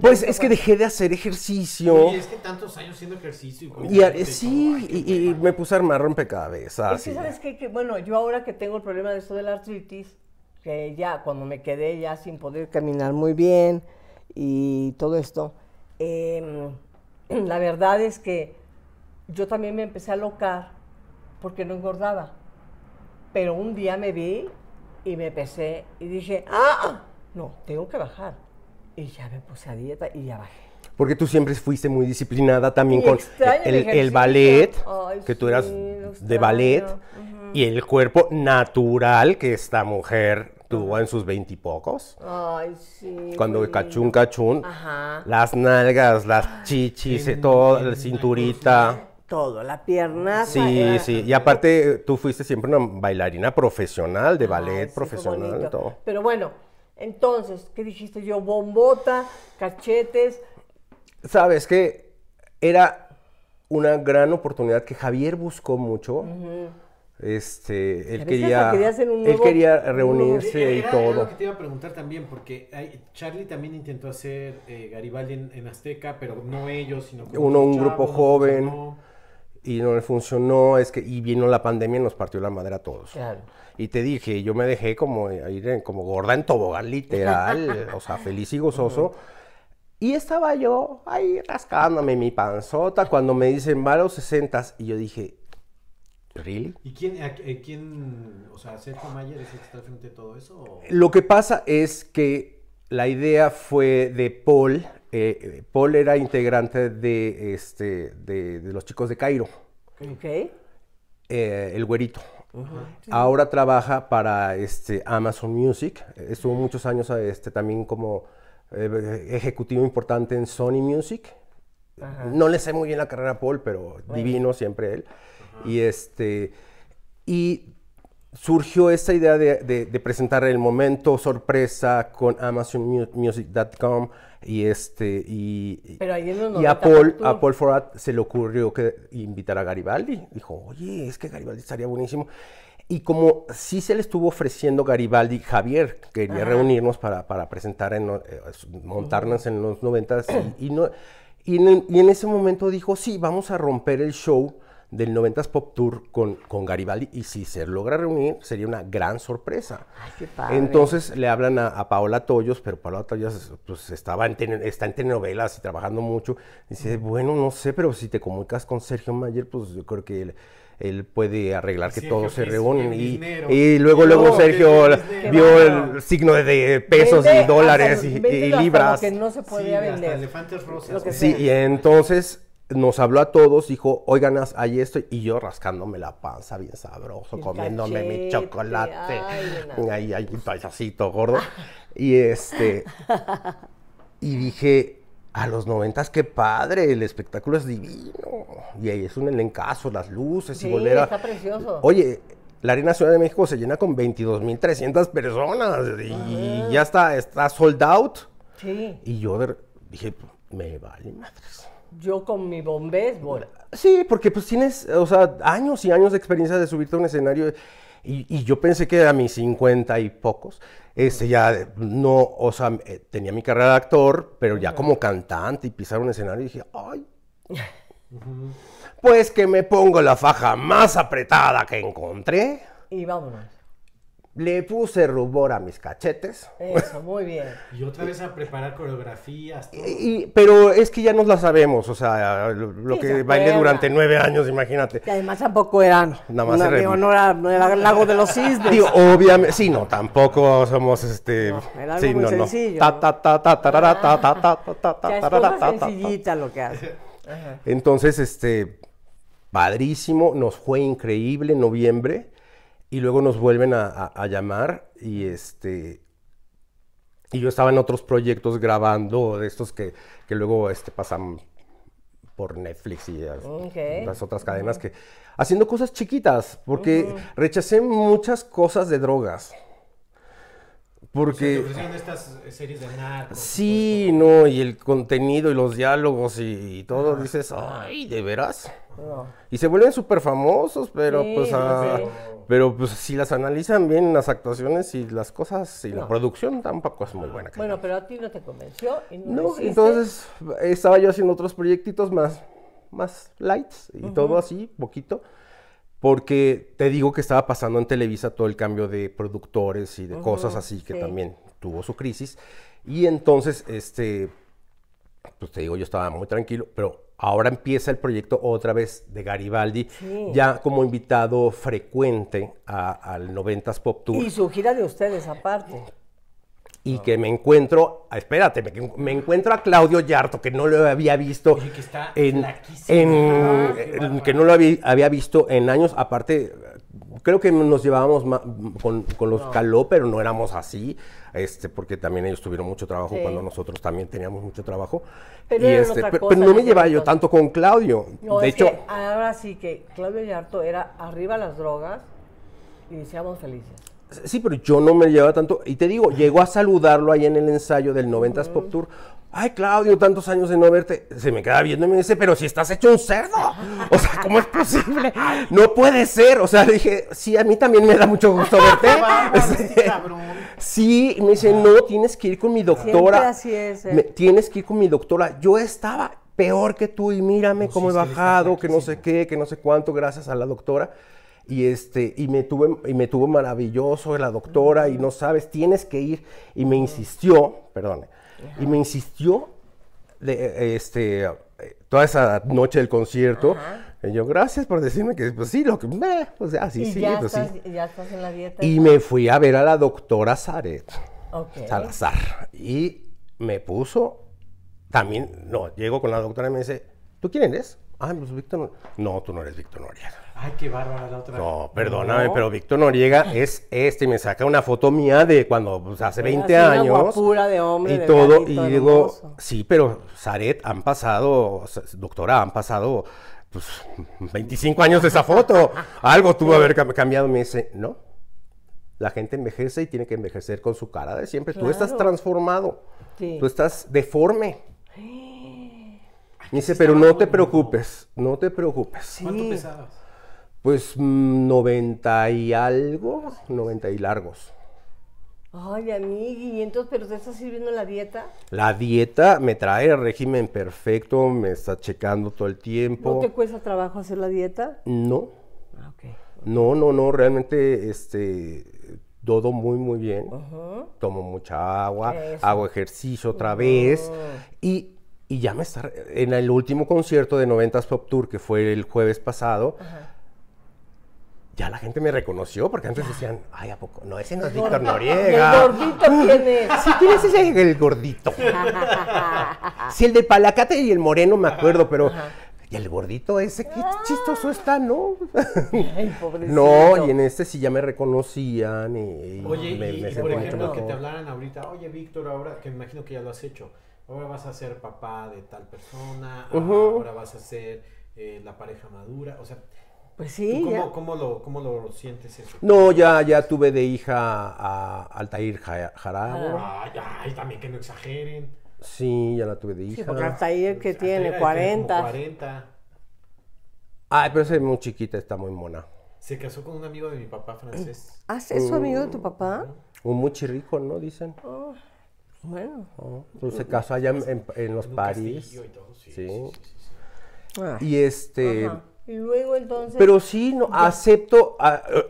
Pues es que dejé de hacer ejercicio. Y es que tantos años haciendo ejercicio. Y, y, sí, y, me puse a armar rompecabezas. Es ¿sabes Que, bueno, yo ahora que tengo el problema de esto de la artritis, que ya cuando me quedé ya sin poder caminar muy bien y todo esto, em, la verdad es que yo también me empecé a locar porque no engordaba. Pero un día me vi y me pesé y dije, ¡ah! ah no, tengo que bajar y ya me puse a dieta y ya bajé. Porque tú siempre fuiste muy disciplinada también con el, ballet, que tú eras de ballet, y el cuerpo natural que esta mujer tuvo en sus veintipocos. Ay, sí. Cuando cachún, cachún, Ajá. las nalgas, las chichis, eh, todo, la cinturita. Todo, la pierna. Sí, sí. Y aparte, tú fuiste siempre una bailarina profesional, de ballet profesional. Todo. Pero bueno, entonces, ¿qué dijiste yo? Bombota, cachetes. Sabes que era una gran oportunidad que Javier buscó mucho. Este, él quería, él quería reunirse y todo. te iba a preguntar también, porque Charlie también intentó hacer eh, Garibaldi en, Azteca, pero no ellos, sino uno un grupo joven y no le funcionó, es que, y vino la pandemia y nos partió la madera a todos. Y te dije, yo me dejé como, como gorda en tobogán, literal, o sea, feliz y gozoso. Y estaba yo ahí rascándome mi panzota cuando me dicen, va a los 60 y yo dije, ¿Really? ¿Y eh, quién, o sea, Sergio Mayer es el que está frente a todo eso? Lo que pasa es que la idea fue de Paul eh, Paul era integrante de, este, de, los chicos de Cairo. Eh, el güerito. Ahora trabaja para este, Amazon Music. Estuvo muchos años este, también como eh, ejecutivo importante en Sony Music. No le sé muy bien la carrera a Paul, pero divino siempre él. Y este. Y surgió esta idea de, presentar el momento sorpresa con AmazonMusic.com y este y, a, Paul, a Paul Forat se le ocurrió que invitar a Garibaldi. Dijo, oye, es que Garibaldi estaría buenísimo. Y como sí se le estuvo ofreciendo Garibaldi, Javier quería reunirnos para, presentar, en, eh, montarnos en los noventas y, y en ese momento dijo, sí, vamos a romper el show del 90s Pop Tour con, con Garibaldi y si se logra reunir sería una gran sorpresa. Entonces le hablan a, Paola Toyos, pero Paola Toyos pues, estaba está en telenovelas y trabajando mucho. Dice, bueno, no sé, pero si te comunicas con Sergio Mayer, pues yo creo que... Él, puede arreglar que todos se reúnen. Y, y, luego, luego Sergio vio el signo de, pesos y dólares y, libras. que no se podía vender. Elefantes Sí, y entonces nos habló a todos, dijo, oigan, ahí estoy, y yo rascándome la panza bien sabroso, comiéndome mi chocolate, ahí, ahí, un payasito gordo, y este, y dije, a los noventas, qué padre, el espectáculo es divino, y ahí es un elencazo, las luces y bolera. está precioso. Oye, la Arena Ciudad de México se llena con 22.300 personas, y, ah. ya está, está sold out, sí. y yo dije, me vale madres yo con mi bombés voy. Sí, porque pues tienes, o sea, años y años de experiencia de subirte a un escenario. Y, yo pensé que a mis 50 y pocos, este ya no, o sea, eh, tenía mi carrera de actor, pero ya como cantante y pisar un escenario, y dije, ay, pues que me pongo la faja más apretada que encontré. Y vámonos. Le puse rubor a mis cachetes. Eso, muy bien. y otra vez a preparar coreografías. pero es que ya nos la sabemos, o sea, lo, que bailé durante nueve años, imagínate. Y además tampoco eran. Nada más no era, el lago de los cisnes. obviamente, sí, no, tampoco somos este. era algo muy sencillo. Ta ta ta sencillita lo que hace. Entonces, este, padrísimo, nos fue increíble en noviembre y luego nos vuelven a, llamar y este y yo estaba en otros proyectos grabando de estos que, que luego este, pasan por Netflix y las otras cadenas que haciendo cosas chiquitas porque rechacé muchas cosas de drogas porque eh, sí no y el contenido y los diálogos y, todo dices ay de veras y se vuelven súper famosos, pero pues pero pues si las analizan bien las actuaciones y las cosas y la producción tampoco es muy buena. Bueno, pero a ti no te convenció. no, entonces estaba yo haciendo otros proyectitos más, más lights y todo así, poquito. Porque te digo que estaba pasando en Televisa todo el cambio de productores y de cosas así que también tuvo su crisis. Y entonces, este, pues te digo, yo estaba muy tranquilo, pero Ahora empieza el proyecto otra vez de Garibaldi, ya como invitado frecuente al 90 Pop Tour. Y su gira de ustedes aparte. Y que me encuentro, ah, espérate, me, encuentro a Claudio Yarto, que no lo había visto. Que está en, en, que no lo había, visto en años. Aparte, creo que nos llevábamos con, con, los caló, pero no éramos así, este, porque también ellos tuvieron mucho trabajo cuando nosotros también teníamos mucho trabajo. Pero, este, pues, no me llevaba yo tanto con Claudio. de hecho, ahora sí que Claudio Yarto era arriba las drogas y decíamos felices. Sí, pero yo no me llevaba tanto. Y te digo, llegó a saludarlo ahí en el ensayo del 90 Pop Tour ay Claudio, tantos años de no verte, se me queda viendo y me dice, pero si estás hecho un cerdo, o sea, ¿cómo es posible? No puede ser, o sea, dije, sí, a mí también me da mucho gusto verte. sí, me dice, no, tienes que ir con mi doctora. así es. Eh. tienes que ir con mi doctora. Yo estaba peor que tú y mírame cómo he bajado, que no sé qué, que no sé cuánto, gracias a la doctora y este y me tuve y me tuvo maravilloso la doctora y no sabes tienes que ir y me insistió perdón y me insistió de, eh, este, toda esa noche del concierto. Y yo, gracias por decirme que, pues, sí, lo que, me... pues ah, sí, ¿Y pues, ya estás, en la dieta. Y me fui a ver a la doctora Zaret. Salazar. Y me puso, también, no, llego con la doctora y me dice, ¿tú quién eres? Ah, pues Víctor, no, tú no eres Víctor Noriega. Ay, qué bárbara la otra. No, perdóname, pero Víctor Noriega es este. Y me saca una foto mía de cuando, pues, hace 20 años. Una pura de hombre. Y todo. Y digo, sí, pero Zaret han pasado, doctora, han pasado pues, 25 años de esa foto. Algo tuvo que haber cambiado. Me dice, no. La gente envejece y tiene que envejecer con su cara de siempre. Tú estás transformado. Tú estás deforme. Me dice, pero no te preocupes, no te preocupes. ¿Cuánto pesabas? Pues 90 mm, y algo, 90 y largos. Ay, a ¿y entonces, pero te está sirviendo la dieta? La dieta me trae el régimen perfecto, me está checando todo el tiempo. ¿No te cuesta trabajo hacer la dieta? No. Ah, No, no, no, realmente, este, todo muy, muy bien. Tomo mucha agua, hago ejercicio otra vez y y ya me está. En el último concierto de 90 Pop Tour, que fue el jueves pasado, Ajá ya la gente me reconoció porque antes decían, ay, ¿a poco? No, ese no es Víctor Noriega. ¿El gordito tiene. si Sí, ese? El gordito. si el de Palacate y el moreno me acuerdo, pero... Y el gordito ese, qué ah. chistoso está, ¿no? Ay, pobrecito. No, y en este sí ya me reconocían y, oye, me, y, por ejemplo, que te hablaran ahorita, oye, Víctor, ahora, que me imagino que ya lo has hecho, ahora vas a ser papá de tal persona, ahora vas a ser eh, la pareja madura, o sea... Pues sí. Cómo, Cómo, lo, sientes eso? No, ya, ya tuve de hija a Altair Jarabo. Ah. Ay, ay, también que no exageren. Sí, ya la tuve de hija. Sí, Altair que tiene 40. 40. Ay, pero es muy chiquita, está muy mona. Se casó con un amigo de mi papá francés. ¿Ah, es su amigo de tu papá? Un muy ¿no? Dicen. Oh, bueno. Oh, pues se casó allá en, los París. Y sí, ah. y este, Luego entonces. Pero sí, no, acepto,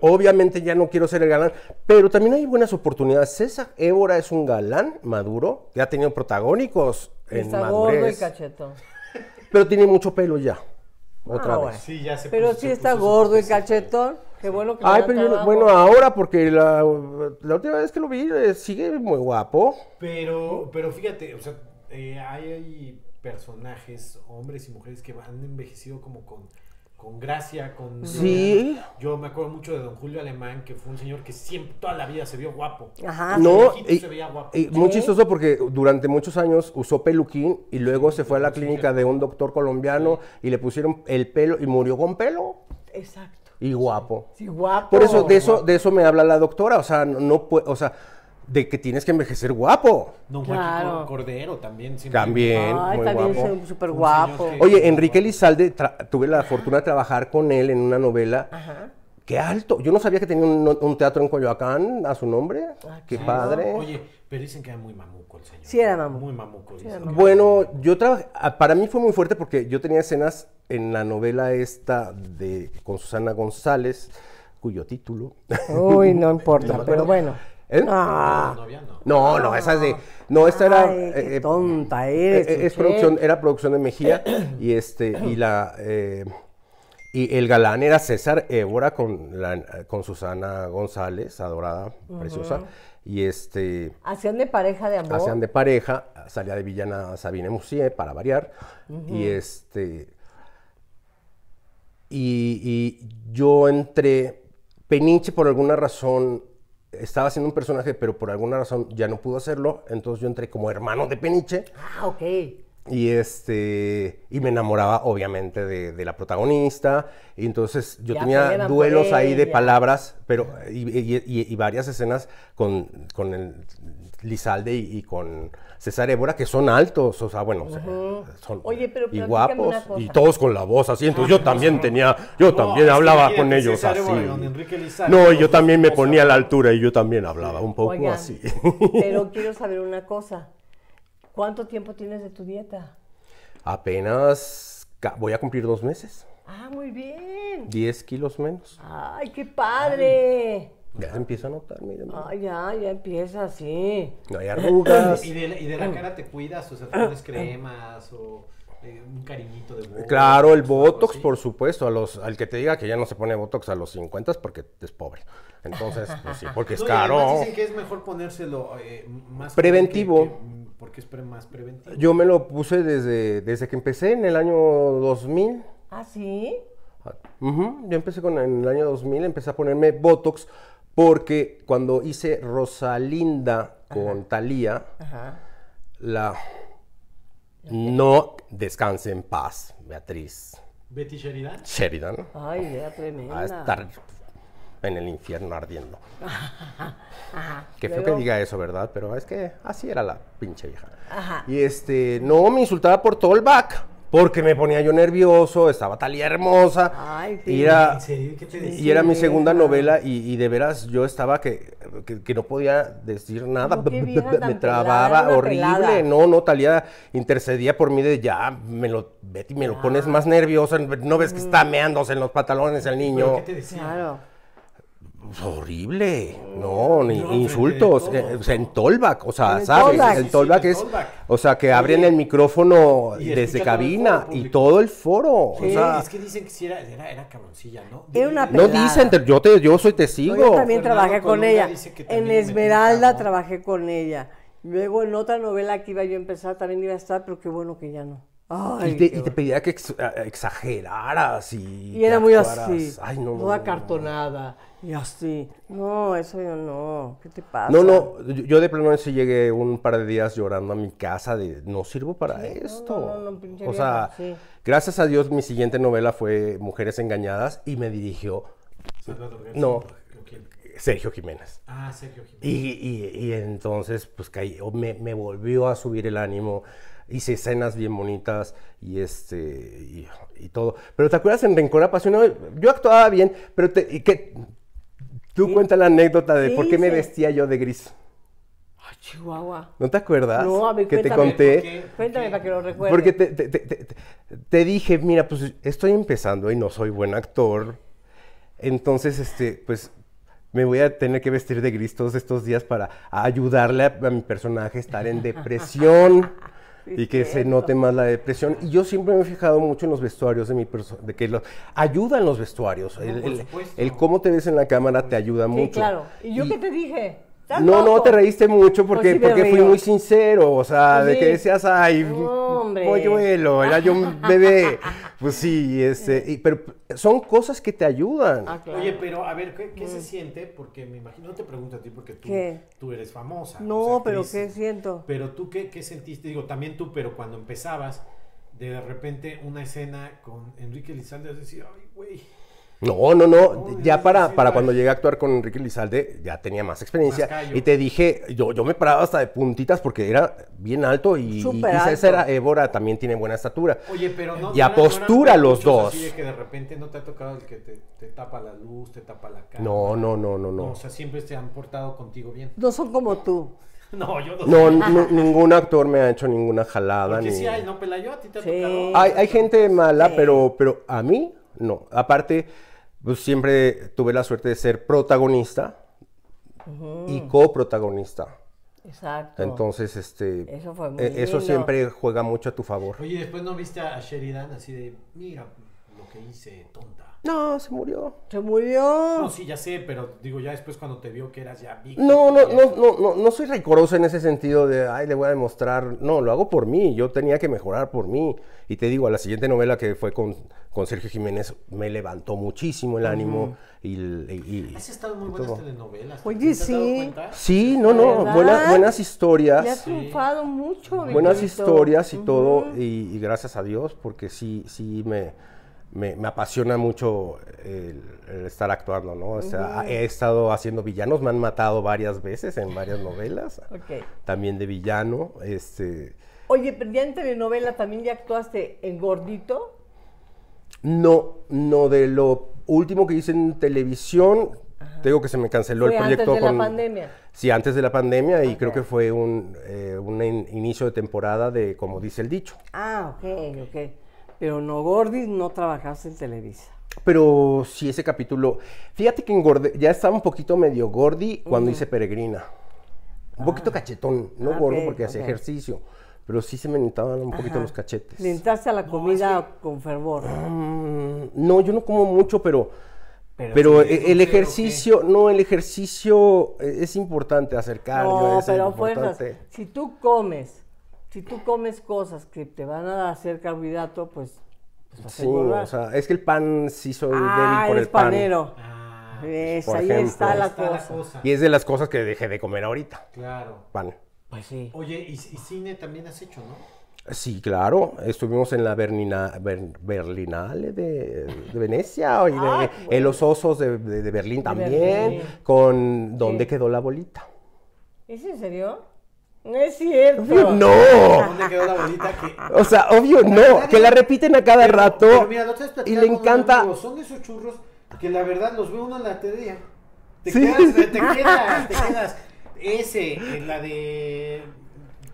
obviamente ya no quiero ser el galán, pero también hay buenas oportunidades. César Ébora es un galán maduro, ya ha tenido protagónicos en Está gordo y cachetón. Pero tiene mucho pelo ya. Otra ah, vez. Sí, ya se pero sí está gordo y cachetón. Qué bueno que lo bueno, ahora porque la, última vez que lo vi eh, sigue muy guapo. Pero, pero fíjate, o sea, eh, hay, personajes, hombres y mujeres que van envejecido como con con gracia, con... Sí. Yo me acuerdo mucho de don Julio Alemán, que fue un señor que siempre, toda la vida se vio guapo. Ajá. No, y, se guapo. muy chistoso porque durante muchos años usó peluquín y luego se fue a la clínica de un doctor colombiano y le pusieron el pelo y murió con pelo. Exacto. Y guapo. Sí, guapo. Por eso, de eso, de eso me habla la doctora, o sea, no, no o sea de que tienes que envejecer guapo. Don Joaquín Cordero también. También, Ay, también guapo. súper guapo. Oye, Enrique Lizalde, tuve la fortuna de trabajar con él en una novela. Ajá. Qué alto. Yo no sabía que tenía un, teatro en Coyoacán a su nombre. Ah, Qué padre. Oye, pero dicen que era muy mamuco el señor. Sí, era mamuco. Muy mamuco. Sí, bueno, yo trabajé. Para mí fue muy fuerte porque yo tenía escenas en la novela esta de con Susana González, cuyo título. Uy, no importa, pero bueno. ¿Eh? Ah. no, no, esa es de. No, esta era. Eh, eh, tonta es producción, era producción de Mejía y este y la y el galán era César Évora con con Susana González, adorada, preciosa y este hacían de pareja de amor. Hacían de pareja, salía de villana Sabine Musier para variar y este y, y yo entré Peniche por alguna razón estaba haciendo un personaje, pero por alguna razón ya no pudo hacerlo. Entonces yo entré como hermano de Peniche. Ah, ok. Y, este, y me enamoraba, obviamente, de, la protagonista. Y entonces yo tenía duelos ahí de palabras pero y, y varias escenas con, con el Lizalde y, con César Évora, que son altos, o sea, bueno, son y guapos, y todos con la voz así. Entonces yo ah, también tenía, yo también hablaba con ellos así. no, yo también me ponía a la altura y yo también hablaba un poco así. Pero quiero saber una cosa. ¿Cuánto tiempo tienes de tu dieta? Apenas voy a cumplir dos meses. Ah, muy bien. Diez kilos menos. Ay, qué padre. Ya empieza a notar, mira. Ah, ya, ya empieza, sí. No hay arrugas. ¿Y, de la, cara te cuidas? O sea, te pones cremas o eh, un cariñito de botox. Eh, claro, el botox, por supuesto. A los, al que te diga que ya no se pone botox a los 50 es porque es pobre. Entonces, pues sí, porque es caro. dicen que es mejor ponérselo eh, más preventivo. porque es más preventivo. Yo me lo puse desde, desde que empecé en el año 2000. ¿Ah, sí? Ah, yo empecé con en el año 2000, empecé a ponerme botox porque cuando hice Rosalinda con Talía, la... No descanse en paz, Beatriz. ¿Betty Sheridan? Sheridan. Ay, idea tremenda. A estar en el infierno ardiendo. Ajá, Que feo que diga eso, ¿verdad? Pero es que así era la pinche vieja. Ajá. Y este, no, me insultaba por todo el back porque me ponía yo nervioso, estaba Talía hermosa. Ay, y era, Y era mi segunda novela y, de veras yo estaba que, que, no podía decir nada, me trababa horrible. No, no, Talía intercedía por mí de ya, me lo, me lo pones ah. más nervioso, no ves que está mm. meándose en los pantalones el niño. Claro horrible. No, ni insultos. en eh, Tolback, o sea, ¿sabes? En es. O sea, que abren el micrófono desde cabina y todo el foro. es que dicen que sí era, era, cabroncilla, ¿no? no dicen, yo, te, yo soy te sigo, yo también trabajé con ella. En Esmeralda trabajé con ella. Luego en otra novela que iba yo a empezar también iba a estar, pero qué bueno que ya no. y, te, pedía que eh, exageraras y. y era muy así. no, toda cartonada. Y así, no, eso yo no, ¿qué te pasa? No, no, yo, de plano ese llegué un par de días llorando a mi casa de no sirvo para esto. No, no, no, o sea, gracias a Dios mi siguiente novela fue Mujeres Engañadas y me dirigió... No, Sergio Jiménez. Ah, Sergio Jiménez. Y, entonces, pues caí, me, me, volvió a subir el ánimo. Hice escenas bien bonitas y este y, todo. Pero te acuerdas en Rencor Apasionado, yo actuaba bien, pero te, que Tú cuenta la anécdota de por qué me vestía yo de gris. Ay, Chihuahua. ¿No te acuerdas? No, Que te conté. Cuéntame para que lo recuerde. Porque te, dije, mira, pues estoy empezando y no soy buen actor. Entonces, este, pues me voy a tener que vestir de gris todos estos días para ayudarle a mi personaje a estar en depresión y que se note más la depresión. Y yo siempre me he fijado mucho en los vestuarios de mi persona, de que los ayudan los vestuarios. el, el, cómo te ves en la cámara te ayuda sí, mucho. Claro. ¿Y yo qué te dije? No, no, te reíste mucho porque, pues porque fui muy sincero, o sea, pues de que decías, ay, polluelo, era yo un bebé. Pues sí, este, pero son cosas que te ayudan. Ah, Oye, pero a ver, ¿qué, se mm. siente? Porque me imagino, no te pregunto a ti porque tú, eres famosa. No, pero ¿qué siento? Pero tú, ¿qué, ¿qué sentiste? Digo, también tú, pero cuando empezabas, de repente una escena con Enrique Lizalde, decía, ay, güey no, no, no. Ya para, para cuando llegué a actuar con Enrique Lizalde, ya tenía más experiencia. y te dije, yo, yo me paraba hasta de puntitas porque era bien alto y, y quizás era Évora también tiene buena estatura. Oye, pero no. Y a postura los dos. repente no te ha tocado el que te, tapa la luz, te tapa la cara. No, no, no, no, O sea, siempre se han portado contigo bien. No son como tú. No, yo no. No, ningún actor me ha hecho ninguna jalada. ni... sí hay, no, Pelayo, a ti te ha Hay, gente mala, pero, pero a mí no. Aparte pues siempre tuve la suerte de ser protagonista y coprotagonista. Exacto. Entonces, este, eso, e-, eso siempre juega mucho a tu favor. Oye, después no viste a Sheridan así de, mira lo que hice, tonta. No, se murió. Se murió. No, sí, ya sé, pero digo, ya después cuando te vio que eras ya No, no, no, no, no, no soy recoroso en ese sentido de, ay, le voy a demostrar. No, lo hago por mí, yo tenía que mejorar por mí. Y te digo, a la siguiente novela que fue con, Sergio Jiménez, me levantó muchísimo el ánimo. y, Has estado muy buenas todo. telenovelas. Este Oye, sí. sí, no, no, buenas, historias. Le ha triunfado mucho. Buenas historias y todo, y, y gracias a Dios, porque sí, sí me me, apasiona mucho el, estar actuando, ¿no? O sea, he estado haciendo villanos, me han matado varias veces en varias novelas. También de villano, este... Oye, pero ya en telenovela también ya actuaste en Gordito. No, no, de lo último que hice en televisión, tengo que se me canceló el proyecto. Antes de la pandemia. Sí, antes de la pandemia y creo que fue un, eh, un inicio de temporada de Como dice el dicho. Ah, ok, ok. Pero no, Gordis no trabajaste en Televisa. Pero sí, ese capítulo. Fíjate que engorde, ya estaba un poquito medio gordi cuando hice Peregrina. Un poquito ah. cachetón, no ah, gordo porque hacía ejercicio. Pero sí se me nentaban un poquito los cachetes. ¿Le a la comida con fervor? Mm, no, yo no como mucho, pero. Pero, e, el, ejercicio, no, el ejercicio eh, es importante, acercar. No, pero importante. Si tú comes si tú comes cosas que te van a hacer carbohidrato, pues. pues sí, o sea, es que el pan sí soy ah, débil por el panero. Ah, ah pues, pues, ahí ejemplo. está, la, Y es de las cosas que dejé de comer ahorita. Claro. Pan. Pues sí. Oye, y, cine también has hecho, ¿no? Sí, claro. Estuvimos en la Berlinale de, Venecia y ah, en los osos de, Berlín también, con ¿Dónde quedó la bolita? ¿Es en serio? No es cierto. no. la que... O sea, obvio, no. Que la repiten a cada rato. y le encanta. son esos churros que la verdad los ve uno en la tele. Te, quedas, te quedas, te quedas. Ese, en eh, la de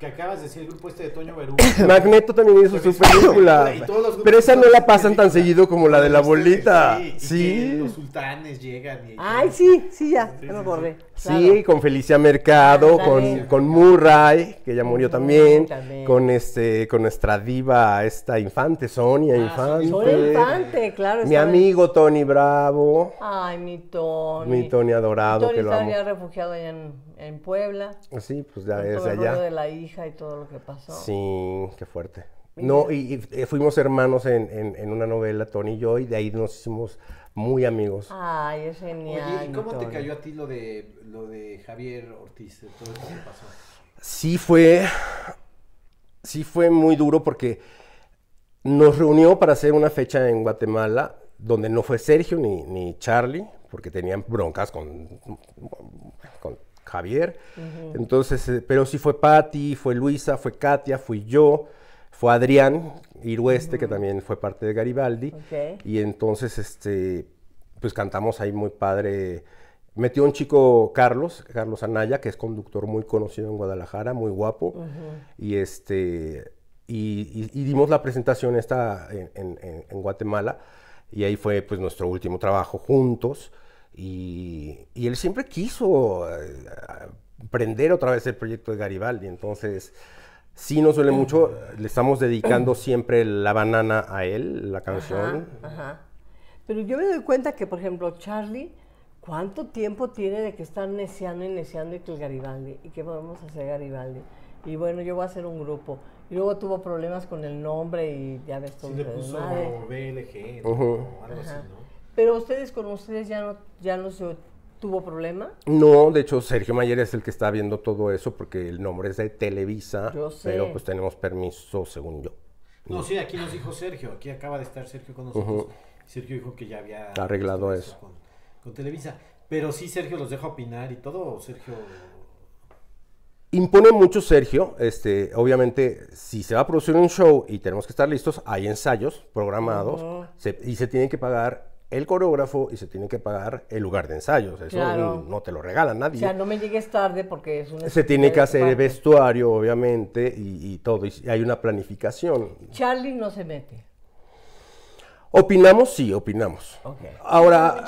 que acabas de decir, el grupo este de Toño Berú Magneto también hizo su película. Pero esa no la pasan tan seguido como la de la bolita. Sí. Los sultanes llegan. Y Ay, sí, sí, ya, ya me acordé. Sí, con Felicia Mercado, con, con, Murray, que ya murió también, con este, con nuestra diva, esta infante, Sonia ah, Infante. Sonia Infante, claro. Mi amigo Tony Bravo. Ay, mi Tony. Mi Tony adorado. que lo amo. refugiado allá en, en, Puebla. Sí, pues ya es allá. de la hija y todo lo que pasó. Sí, qué fuerte. No, y, eh, fuimos hermanos en, en, una novela, Tony y yo, y de ahí nos hicimos muy amigos. Ay, es genial. Oye, ¿y cómo te cayó a ti lo de, lo de Javier Ortiz, pasó? Sí fue, sí fue muy duro porque nos reunió para hacer una fecha en Guatemala donde no fue Sergio ni, ni Charlie, porque tenían broncas con, con Javier. Entonces, eh, pero sí fue Patti, fue Luisa, fue Katia, fui yo. Fue Adrián Irueste, que también fue parte de Garibaldi. Y entonces, este, pues cantamos ahí muy padre. Metió un chico Carlos, Carlos Anaya, que es conductor muy conocido en Guadalajara, muy guapo. Y este y, dimos la presentación esta en, Guatemala. Y ahí fue pues nuestro último trabajo juntos. Y, él siempre quiso eh, prender otra vez el proyecto de Garibaldi. Entonces, sí nos duele mucho, le estamos dedicando siempre la banana a él, la canción. Pero yo me doy cuenta que, por ejemplo, Charlie, ¿cuánto tiempo tiene de que están neceando y neceando y que Garibaldi? ¿Y qué podemos hacer Garibaldi? Y bueno, yo voy a hacer un grupo. Y luego tuvo problemas con el nombre y ya ves todo. Sí, le puso BLG, algo así, ¿no? Pero ustedes con ustedes ya no, ya no se ¿Tuvo problema? No, de hecho Sergio Mayer es el que está viendo todo eso porque el nombre es de Televisa, yo sé. pero pues tenemos permiso según yo. No, sí, aquí nos dijo Sergio, aquí acaba de estar Sergio con nosotros. Sergio dijo que ya había arreglado eso, Con, Televisa, pero sí Sergio los deja opinar y todo, Sergio impone mucho Sergio, este, obviamente si se va a producir un show y tenemos que estar listos, hay ensayos programados y se tienen que pagar el coreógrafo y se tiene que pagar el lugar de ensayos. Eso no te lo regala nadie. O sea, no me llegues tarde porque es un... Se tiene que hacer el vestuario, obviamente, y, y todo. Y hay una planificación. Charlie no se mete. Opinamos, sí, opinamos. Okay. Ahora.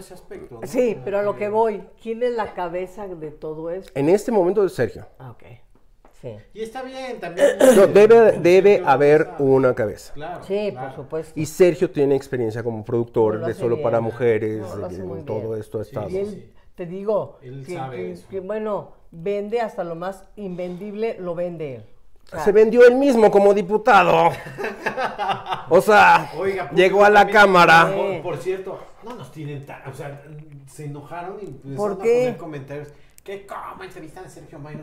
ese aspecto. Sí, pero a lo que voy, ¿quién es la cabeza de todo esto? En este momento es Sergio. Ah, Sí. Y está bien también. debe, debe haber una cabeza. Claro, sí, por supuesto. Y Sergio tiene experiencia como productor de Solo para Mujeres, todo esto ha estado. Sí, te digo, él que, sabe que, bueno, vende hasta lo más invendible, lo vende él. se vendió él mismo como diputado. o sea, llegó a la cámara. Por, cierto, no nos tienen tan. O sea, se enojaron y empezaron ¿Por qué? a poner comentarios. ¿Qué cómo entrevistan a Sergio Mayer?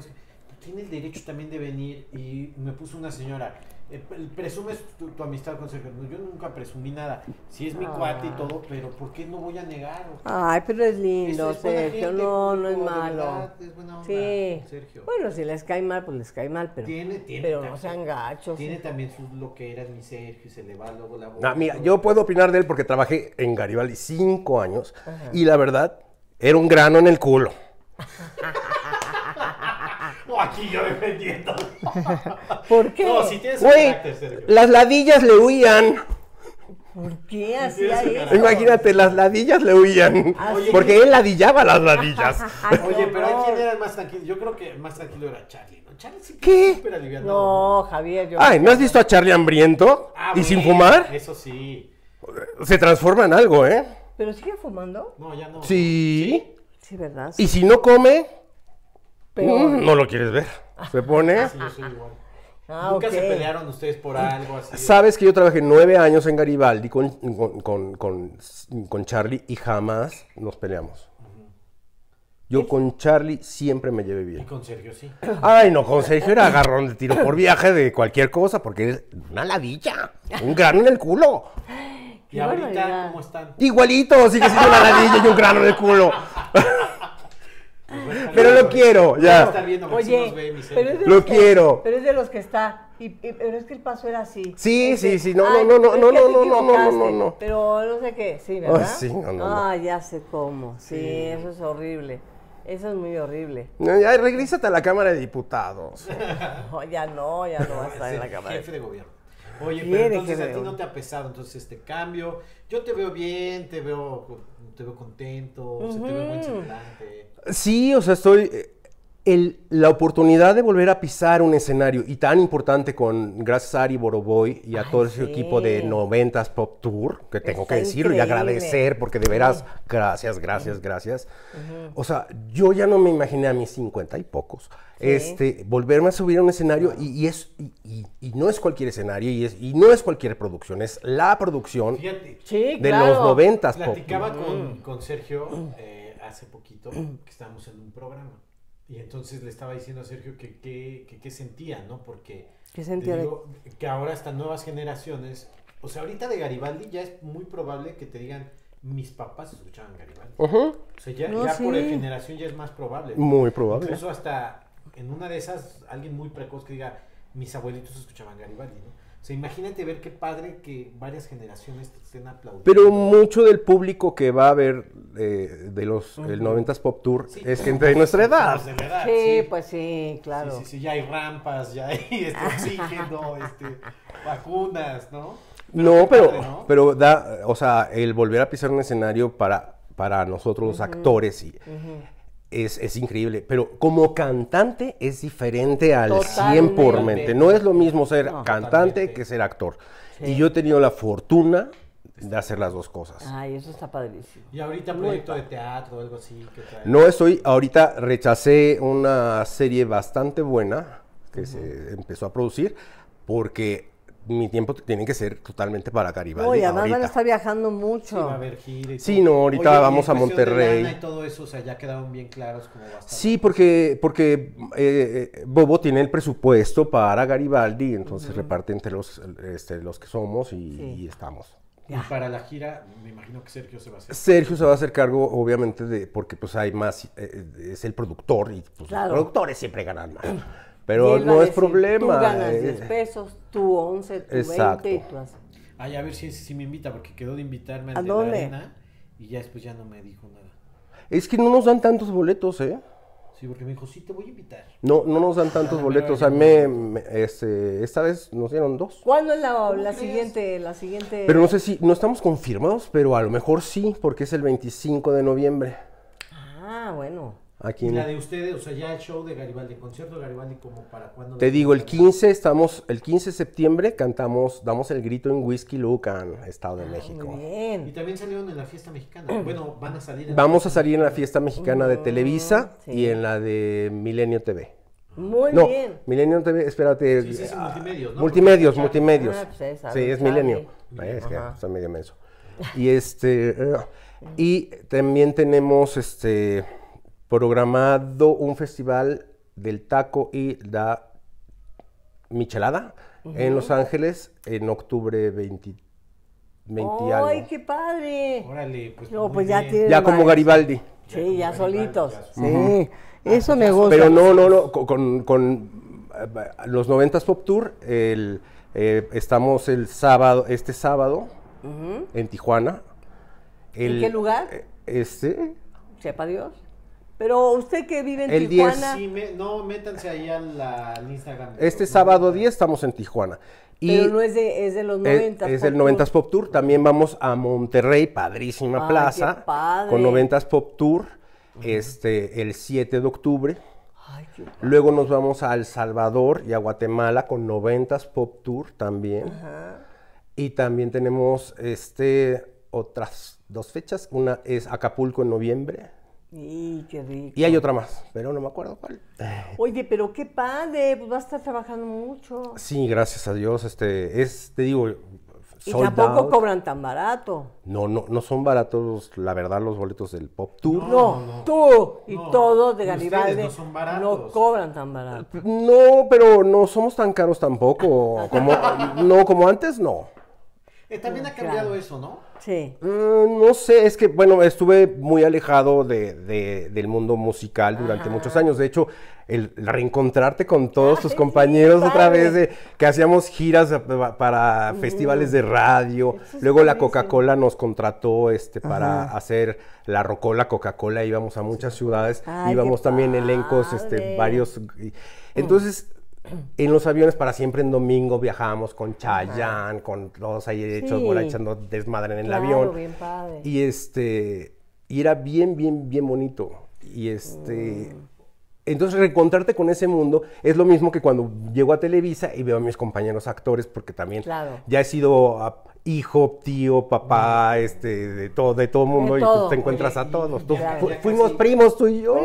tiene el derecho también de venir y me puso una señora, eh, presumes tu, amistad con Sergio. yo nunca presumí nada. Si es mi cuate y ah. todo, pero ¿por qué no voy a negar? Ay, pero es lindo, Sergio. no, no es malo. es buena onda, sí. Sergio. Bueno, si les cae mal, pues les cae mal, pero, tiene, tiene pero no sean gachos. Tiene también sus era mi Sergio, y se le va luego la voz ah, mira, yo puedo opinar de él porque trabajé en Garibaldi cinco años y la verdad, era un grano en el culo. Aquí yo defendiendo. ¿Por qué? No, si tienes Güey, las ladillas le huían. ¿Por qué hacía eso? Imagínate, las ladillas le huían. porque él ladillaba las ladillas. Oye, pero hay ¿quién era el más tranquilo? Yo creo que el más tranquilo era Charlie, ¿no? Charlie sí ¿Qué? No, Javier, yo. Ay, ¿no has visto a Charlie hambriento? Ah, y sin fumar. Eso sí. Se transforma en algo, ¿eh? ¿Pero sigue fumando? No, ya no. Sí. Sí, ¿verdad? Y si no come no lo quieres ver. Se pone. Ah, yo soy igual. Ah, Nunca se pelearon ustedes por algo así. Sabes que yo trabajé nueve años en Garibaldi con, con, con, con Charlie y jamás nos peleamos. Yo con Charlie siempre me llevé bien. Y con Sergio sí. Ay, no, con Sergio era agarrón de tiro por viaje de cualquier cosa porque es una ladilla, un grano en el culo. ¿Y ahorita cómo están? Igualito, sigue siendo una ladilla y un grano en el culo pero lo quiero, ya. Oye, lo quiero. Pero es de los que está. Y, pero es que el paso era así. Sí, sí, sí, no, no, no, no, no, no, no, no, no, no, Pero no sé qué, sí, ¿verdad? sí, no, no, Ah, ya sé cómo. Sí, eso es horrible. Eso es muy horrible. ya, regrésate a la Cámara de Diputados. no, ya no, ya no va a estar en la Cámara. Jefe de gobierno. Oye, pero entonces a ti no te ha pesado entonces este cambio. Yo te veo bien, te veo te veo contento, se te ve muy semblante. Sí, o sea, estoy. Eh, la oportunidad de volver a pisar un escenario y tan importante con gracias a Ari Boroboy y a todo su equipo de 90 Pop Tour, que tengo que decirlo y agradecer porque de veras, gracias, gracias, gracias. O sea, yo ya no me imaginé a mis 50 y pocos este, volverme a subir a un escenario y, es, y, no es cualquier escenario y, es, y no es cualquier producción, es la producción de los 90 Platicaba con, Sergio eh, hace poquito que estábamos en un programa y entonces le estaba diciendo a Sergio que qué sentía, ¿no? Porque ¿Qué sentía que ahora hasta nuevas generaciones, o sea, ahorita de Garibaldi ya es muy probable que te digan, mis papás escuchaban Garibaldi. O sea, ya, ya por generación ya es más probable. Muy probable. Incluso hasta en una de esas, alguien muy precoz que diga, mis abuelitos escuchaban Garibaldi, ¿no? O imagínate ver qué padre que varias generaciones estén aplaudiendo. Pero mucho del público que va a ver eh, de los el 90s Pop Tour es gente de nuestra edad. sí, pues sí, claro. Sí, sí, sí, ya hay rampas, ya hay este oxígeno, este, vacunas, ¿no? no, pero, pero da, o sea, el volver a pisar un escenario para, para nosotros los actores y, es, increíble, pero como cantante es diferente al por 100%. No es lo mismo ser cantante que ser actor. Y yo he tenido la fortuna de hacer las dos cosas. Ay, eso está padrísimo. ¿Y ahorita proyecto de teatro o algo así? No estoy, ahorita rechacé una serie bastante buena que se empezó a producir porque mi tiempo tiene que ser totalmente para Garibaldi. Oye, además van a estar viajando mucho. Sí, va a haber gira sí no, ahorita vamos a Monterrey. De y todo eso, o sea, ya quedaron bien claros cómo va a estar. Sí, porque, porque eh, eh, Bobo tiene el presupuesto para Garibaldi, entonces reparte entre los, este, los que somos y, estamos. Y para la gira, me imagino que Sergio se va a hacer. Sergio se va a hacer cargo, obviamente, de porque pues hay más, eh, es el productor y pues, los productores siempre ganan más. Pero no es problema. Tú ganas 10 eh". pesos, tú 11, tú 20 Ay, a ver si, me invita, porque quedó de invitarme ¿A dónde? la arena y ya después ya no me dijo nada. Es que no nos dan tantos boletos, ¿eh? Sí, porque me dijo, sí, te voy a invitar. No, no nos dan tantos boletos. A mí, este, esta vez nos dieron dos. ¿Cuándo es la, la siguiente, la siguiente? Pero no sé si, no estamos confirmados, pero a lo mejor sí, porque es el 25 de noviembre. Ah, bueno. Aquí La de ustedes, o sea, ya el show de Garibaldi, el concierto de Garibaldi, como para cuándo. Te digo, el 15 estamos, el 15 de septiembre cantamos, damos el grito en Whiskey Lucan, Estado de ah, México. México. Bien. Y también salieron en la fiesta mexicana. Bueno, van a salir. En Vamos a salir en la fiesta mexicana de mm, Televisa y en la de Milenio TV. Muy no, bien. Milenio TV, espérate. Sí, es multimedios, ¿no? Multimedios, multimedios. Ah, pues, sí, es Milenio. Es que está medio menso. Y este, eh, y también tenemos este programado un festival del taco y la michelada en Los Ángeles en octubre 23. ¡Ay, qué padre! Órale, pues. pues ya, como Garibaldi. Sí, ya, solitos. sí, eso me gusta. Pero no, no, no, con, eh, los 90 Pop Tour, el, eh, estamos el sábado, este sábado, en Tijuana. ¿En qué lugar? Eh, este. Sepa Dios. Pero usted que vive en Tijuana. no, métanse ahí al, Instagram. Este sábado 10 estamos en Tijuana. Y Pero no es de, los 90. Eh, es, del 90 Pop Tour. También vamos a Monterrey, padrísima plaza. Con 90 Pop Tour, este, el 7 de octubre. Ay, Luego nos vamos a El Salvador y a Guatemala con 90 Pop Tour también. Ajá. Y también tenemos este, otras dos fechas. Una es Acapulco en noviembre. Y, hay otra más, pero no me acuerdo cuál. Oye, pero qué padre, pues vas a estar trabajando mucho. Sí, gracias a Dios, este, es, te digo, y tampoco cobran tan barato. No, no, no son baratos, la verdad, los boletos del pop. Tú, no, tú y no, todos de Garibaldi no, no cobran tan barato. No, pero no somos tan caros tampoco. Como, no, como antes, no. Eh, también ha cambiado eso, ¿no? Sí. Mm, no sé, es que, bueno, estuve muy alejado de, del mundo musical durante muchos años. De hecho, el reencontrarte con todos ah, tus compañeros otra vez, que hacíamos giras para mm. festivales de radio. Luego la Coca-Cola nos contrató este, para hacer la Rocola Coca-Cola. Íbamos a muchas ciudades, íbamos también elencos, este, varios. Entonces, en los aviones para siempre en domingo viajábamos con Chayanne, con todos ahí hechos desmadre en el avión. Y este y era bien bien bien bonito y este mm. Entonces, reencontrarte con ese mundo es lo mismo que cuando llego a Televisa y veo a mis compañeros actores, porque también ya he sido ah, hijo, tío, papá, este, de todo, de todo mundo, y pues, te encuentras a todos. fuimos primos, tú y yo.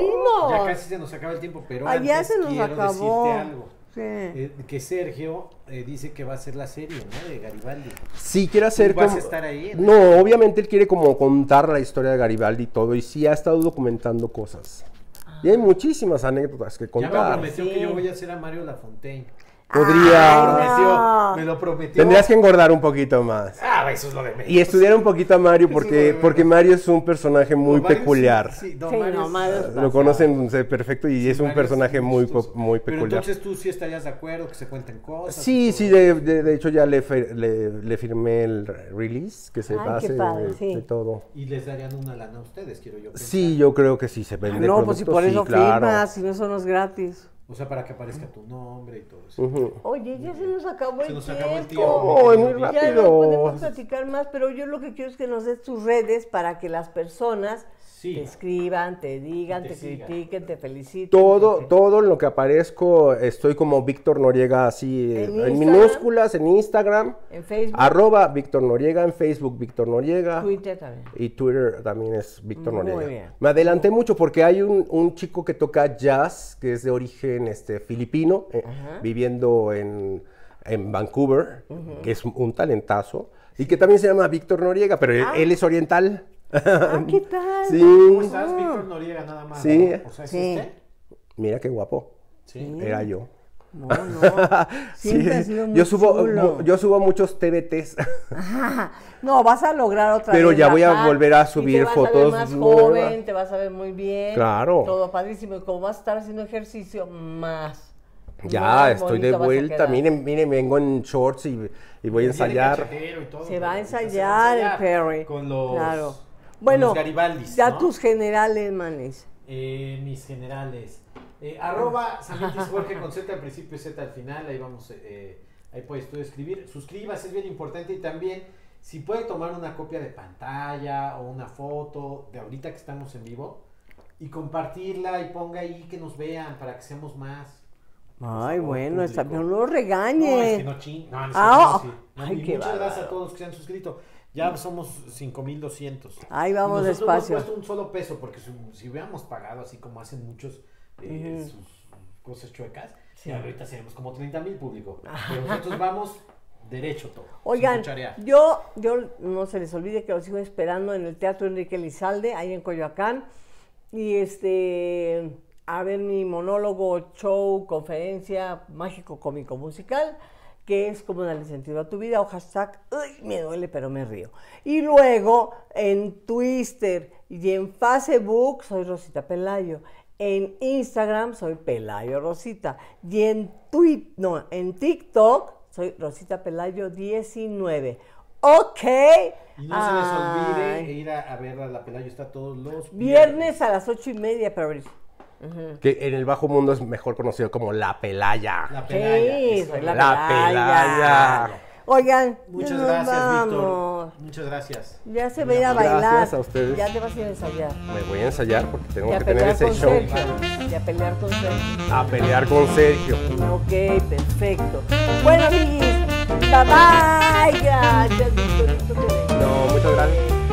Ya casi se nos acaba el tiempo, pero se nos acabó. Eh, que Sergio eh, dice que va a hacer la serie, De Garibaldi. Sí, quiere hacer. ¿no? obviamente él quiere como contar la historia de Garibaldi y todo, y sí ha estado documentando cosas. Y hay ah. muchísimas anécdotas que contar. Ya me prometió que yo voy a hacer a Mario Lafontaine. Podría. me, lo prometió. Tendrías que engordar un poquito más. Ah, eso es lo de Y estudiar un poquito a Mario porque, porque Mario es un personaje muy peculiar. Sí, no, lo conocen perfecto y es un personaje muy, muy peculiar. Pero entonces tú si estarías de acuerdo que se cuenten cosas. Sí, sí, de, hecho ya le, firmé el release que se Ay, base de, de, todo. Y les darían una lana a ustedes, quiero yo. Sí, yo creo que sí se vende. no, pues si por eso claro. firmas, si no son los gratis. O sea, para que aparezca tu nombre y todo eso. Oye, ya se nos acabó, se el, nos tiempo. acabó el tiempo. muy rápido. Ya no podemos platicar más, pero yo lo que quiero es que nos des tus redes para que las personas te escriban, te digan, te, critiquen, te feliciten. Todo, todo en lo que aparezco, estoy como Víctor Noriega así, en, minúsculas, en Instagram. En Facebook. Arroba Víctor Noriega, en Facebook Víctor Noriega. Twitter también. Y Twitter también es Víctor Noriega. Me adelanté mucho porque hay un, chico que toca jazz, que es de origen este, filipino, eh, viviendo en, Vancouver, que es un talentazo. Y que también se llama Víctor Noriega, pero ah. él es oriental. Ah, ¿qué tal? Sí. ¿Cómo estás, Víctor Noriega, nada más? Sí. O sea, Mira qué guapo. Era yo. No, no. yo subo, yo subo muchos TBTs. No, vas a lograr otra vez Pero ya voy a volver a subir fotos. más joven, te vas a ver muy bien. Claro. Todo padrísimo. Y como vas a estar haciendo ejercicio, más. Ya, estoy de vuelta. Miren, miren, vengo en shorts y, voy a ensayar. se va a ensayar, el Perry. Con los. Claro bueno, datos tus generales, manes. Eh, mis generales. Eh, arroba con Z al principio y Z al final. Ahí vamos, eh, ahí puedes tú escribir. Suscríbase, es bien importante. Y también, si puede tomar una copia de pantalla o una foto de ahorita que estamos en vivo y compartirla y ponga ahí que nos vean para que seamos más. Ay, pues, bueno, no lo regañe No, es no, no, ah, no, ah, muchas gracias a todos que se han suscrito. Ya somos 5200. Ahí vamos despacio. No cuesta un solo peso, porque si, hubiéramos pagado así como hacen muchos eh, sus cosas chuecas, ahorita seríamos como treinta mil público. Pero nosotros vamos derecho todo. Oigan, yo, yo no se les olvide que los sigo esperando en el Teatro Enrique Lizalde, ahí en Coyoacán. Y este, a ver mi monólogo, show, conferencia mágico cómico musical que es como darle sentido a tu vida, o hashtag, uy, me duele pero me río. Y luego en Twitter y en Facebook soy Rosita Pelayo. En Instagram soy Pelayo Rosita. Y en, no, en TikTok soy Rosita Pelayo 19. Ok. Y no se les olvide ir a, ver la Pelayo, está todos los viernes. a las ocho y media, pero que en el bajo mundo es mejor conocido como la pelaya. La pelaya. pelaya. Oigan, muchas gracias, vamos. Muchas gracias. Ya se ve a bailar. a Ya te vas a ensayar. Me voy a ensayar porque tengo que tener ese show. Y a pelear con Sergio. A pelear con Sergio. Ok, perfecto. Bueno, mis bye bye. No, muchas gracias.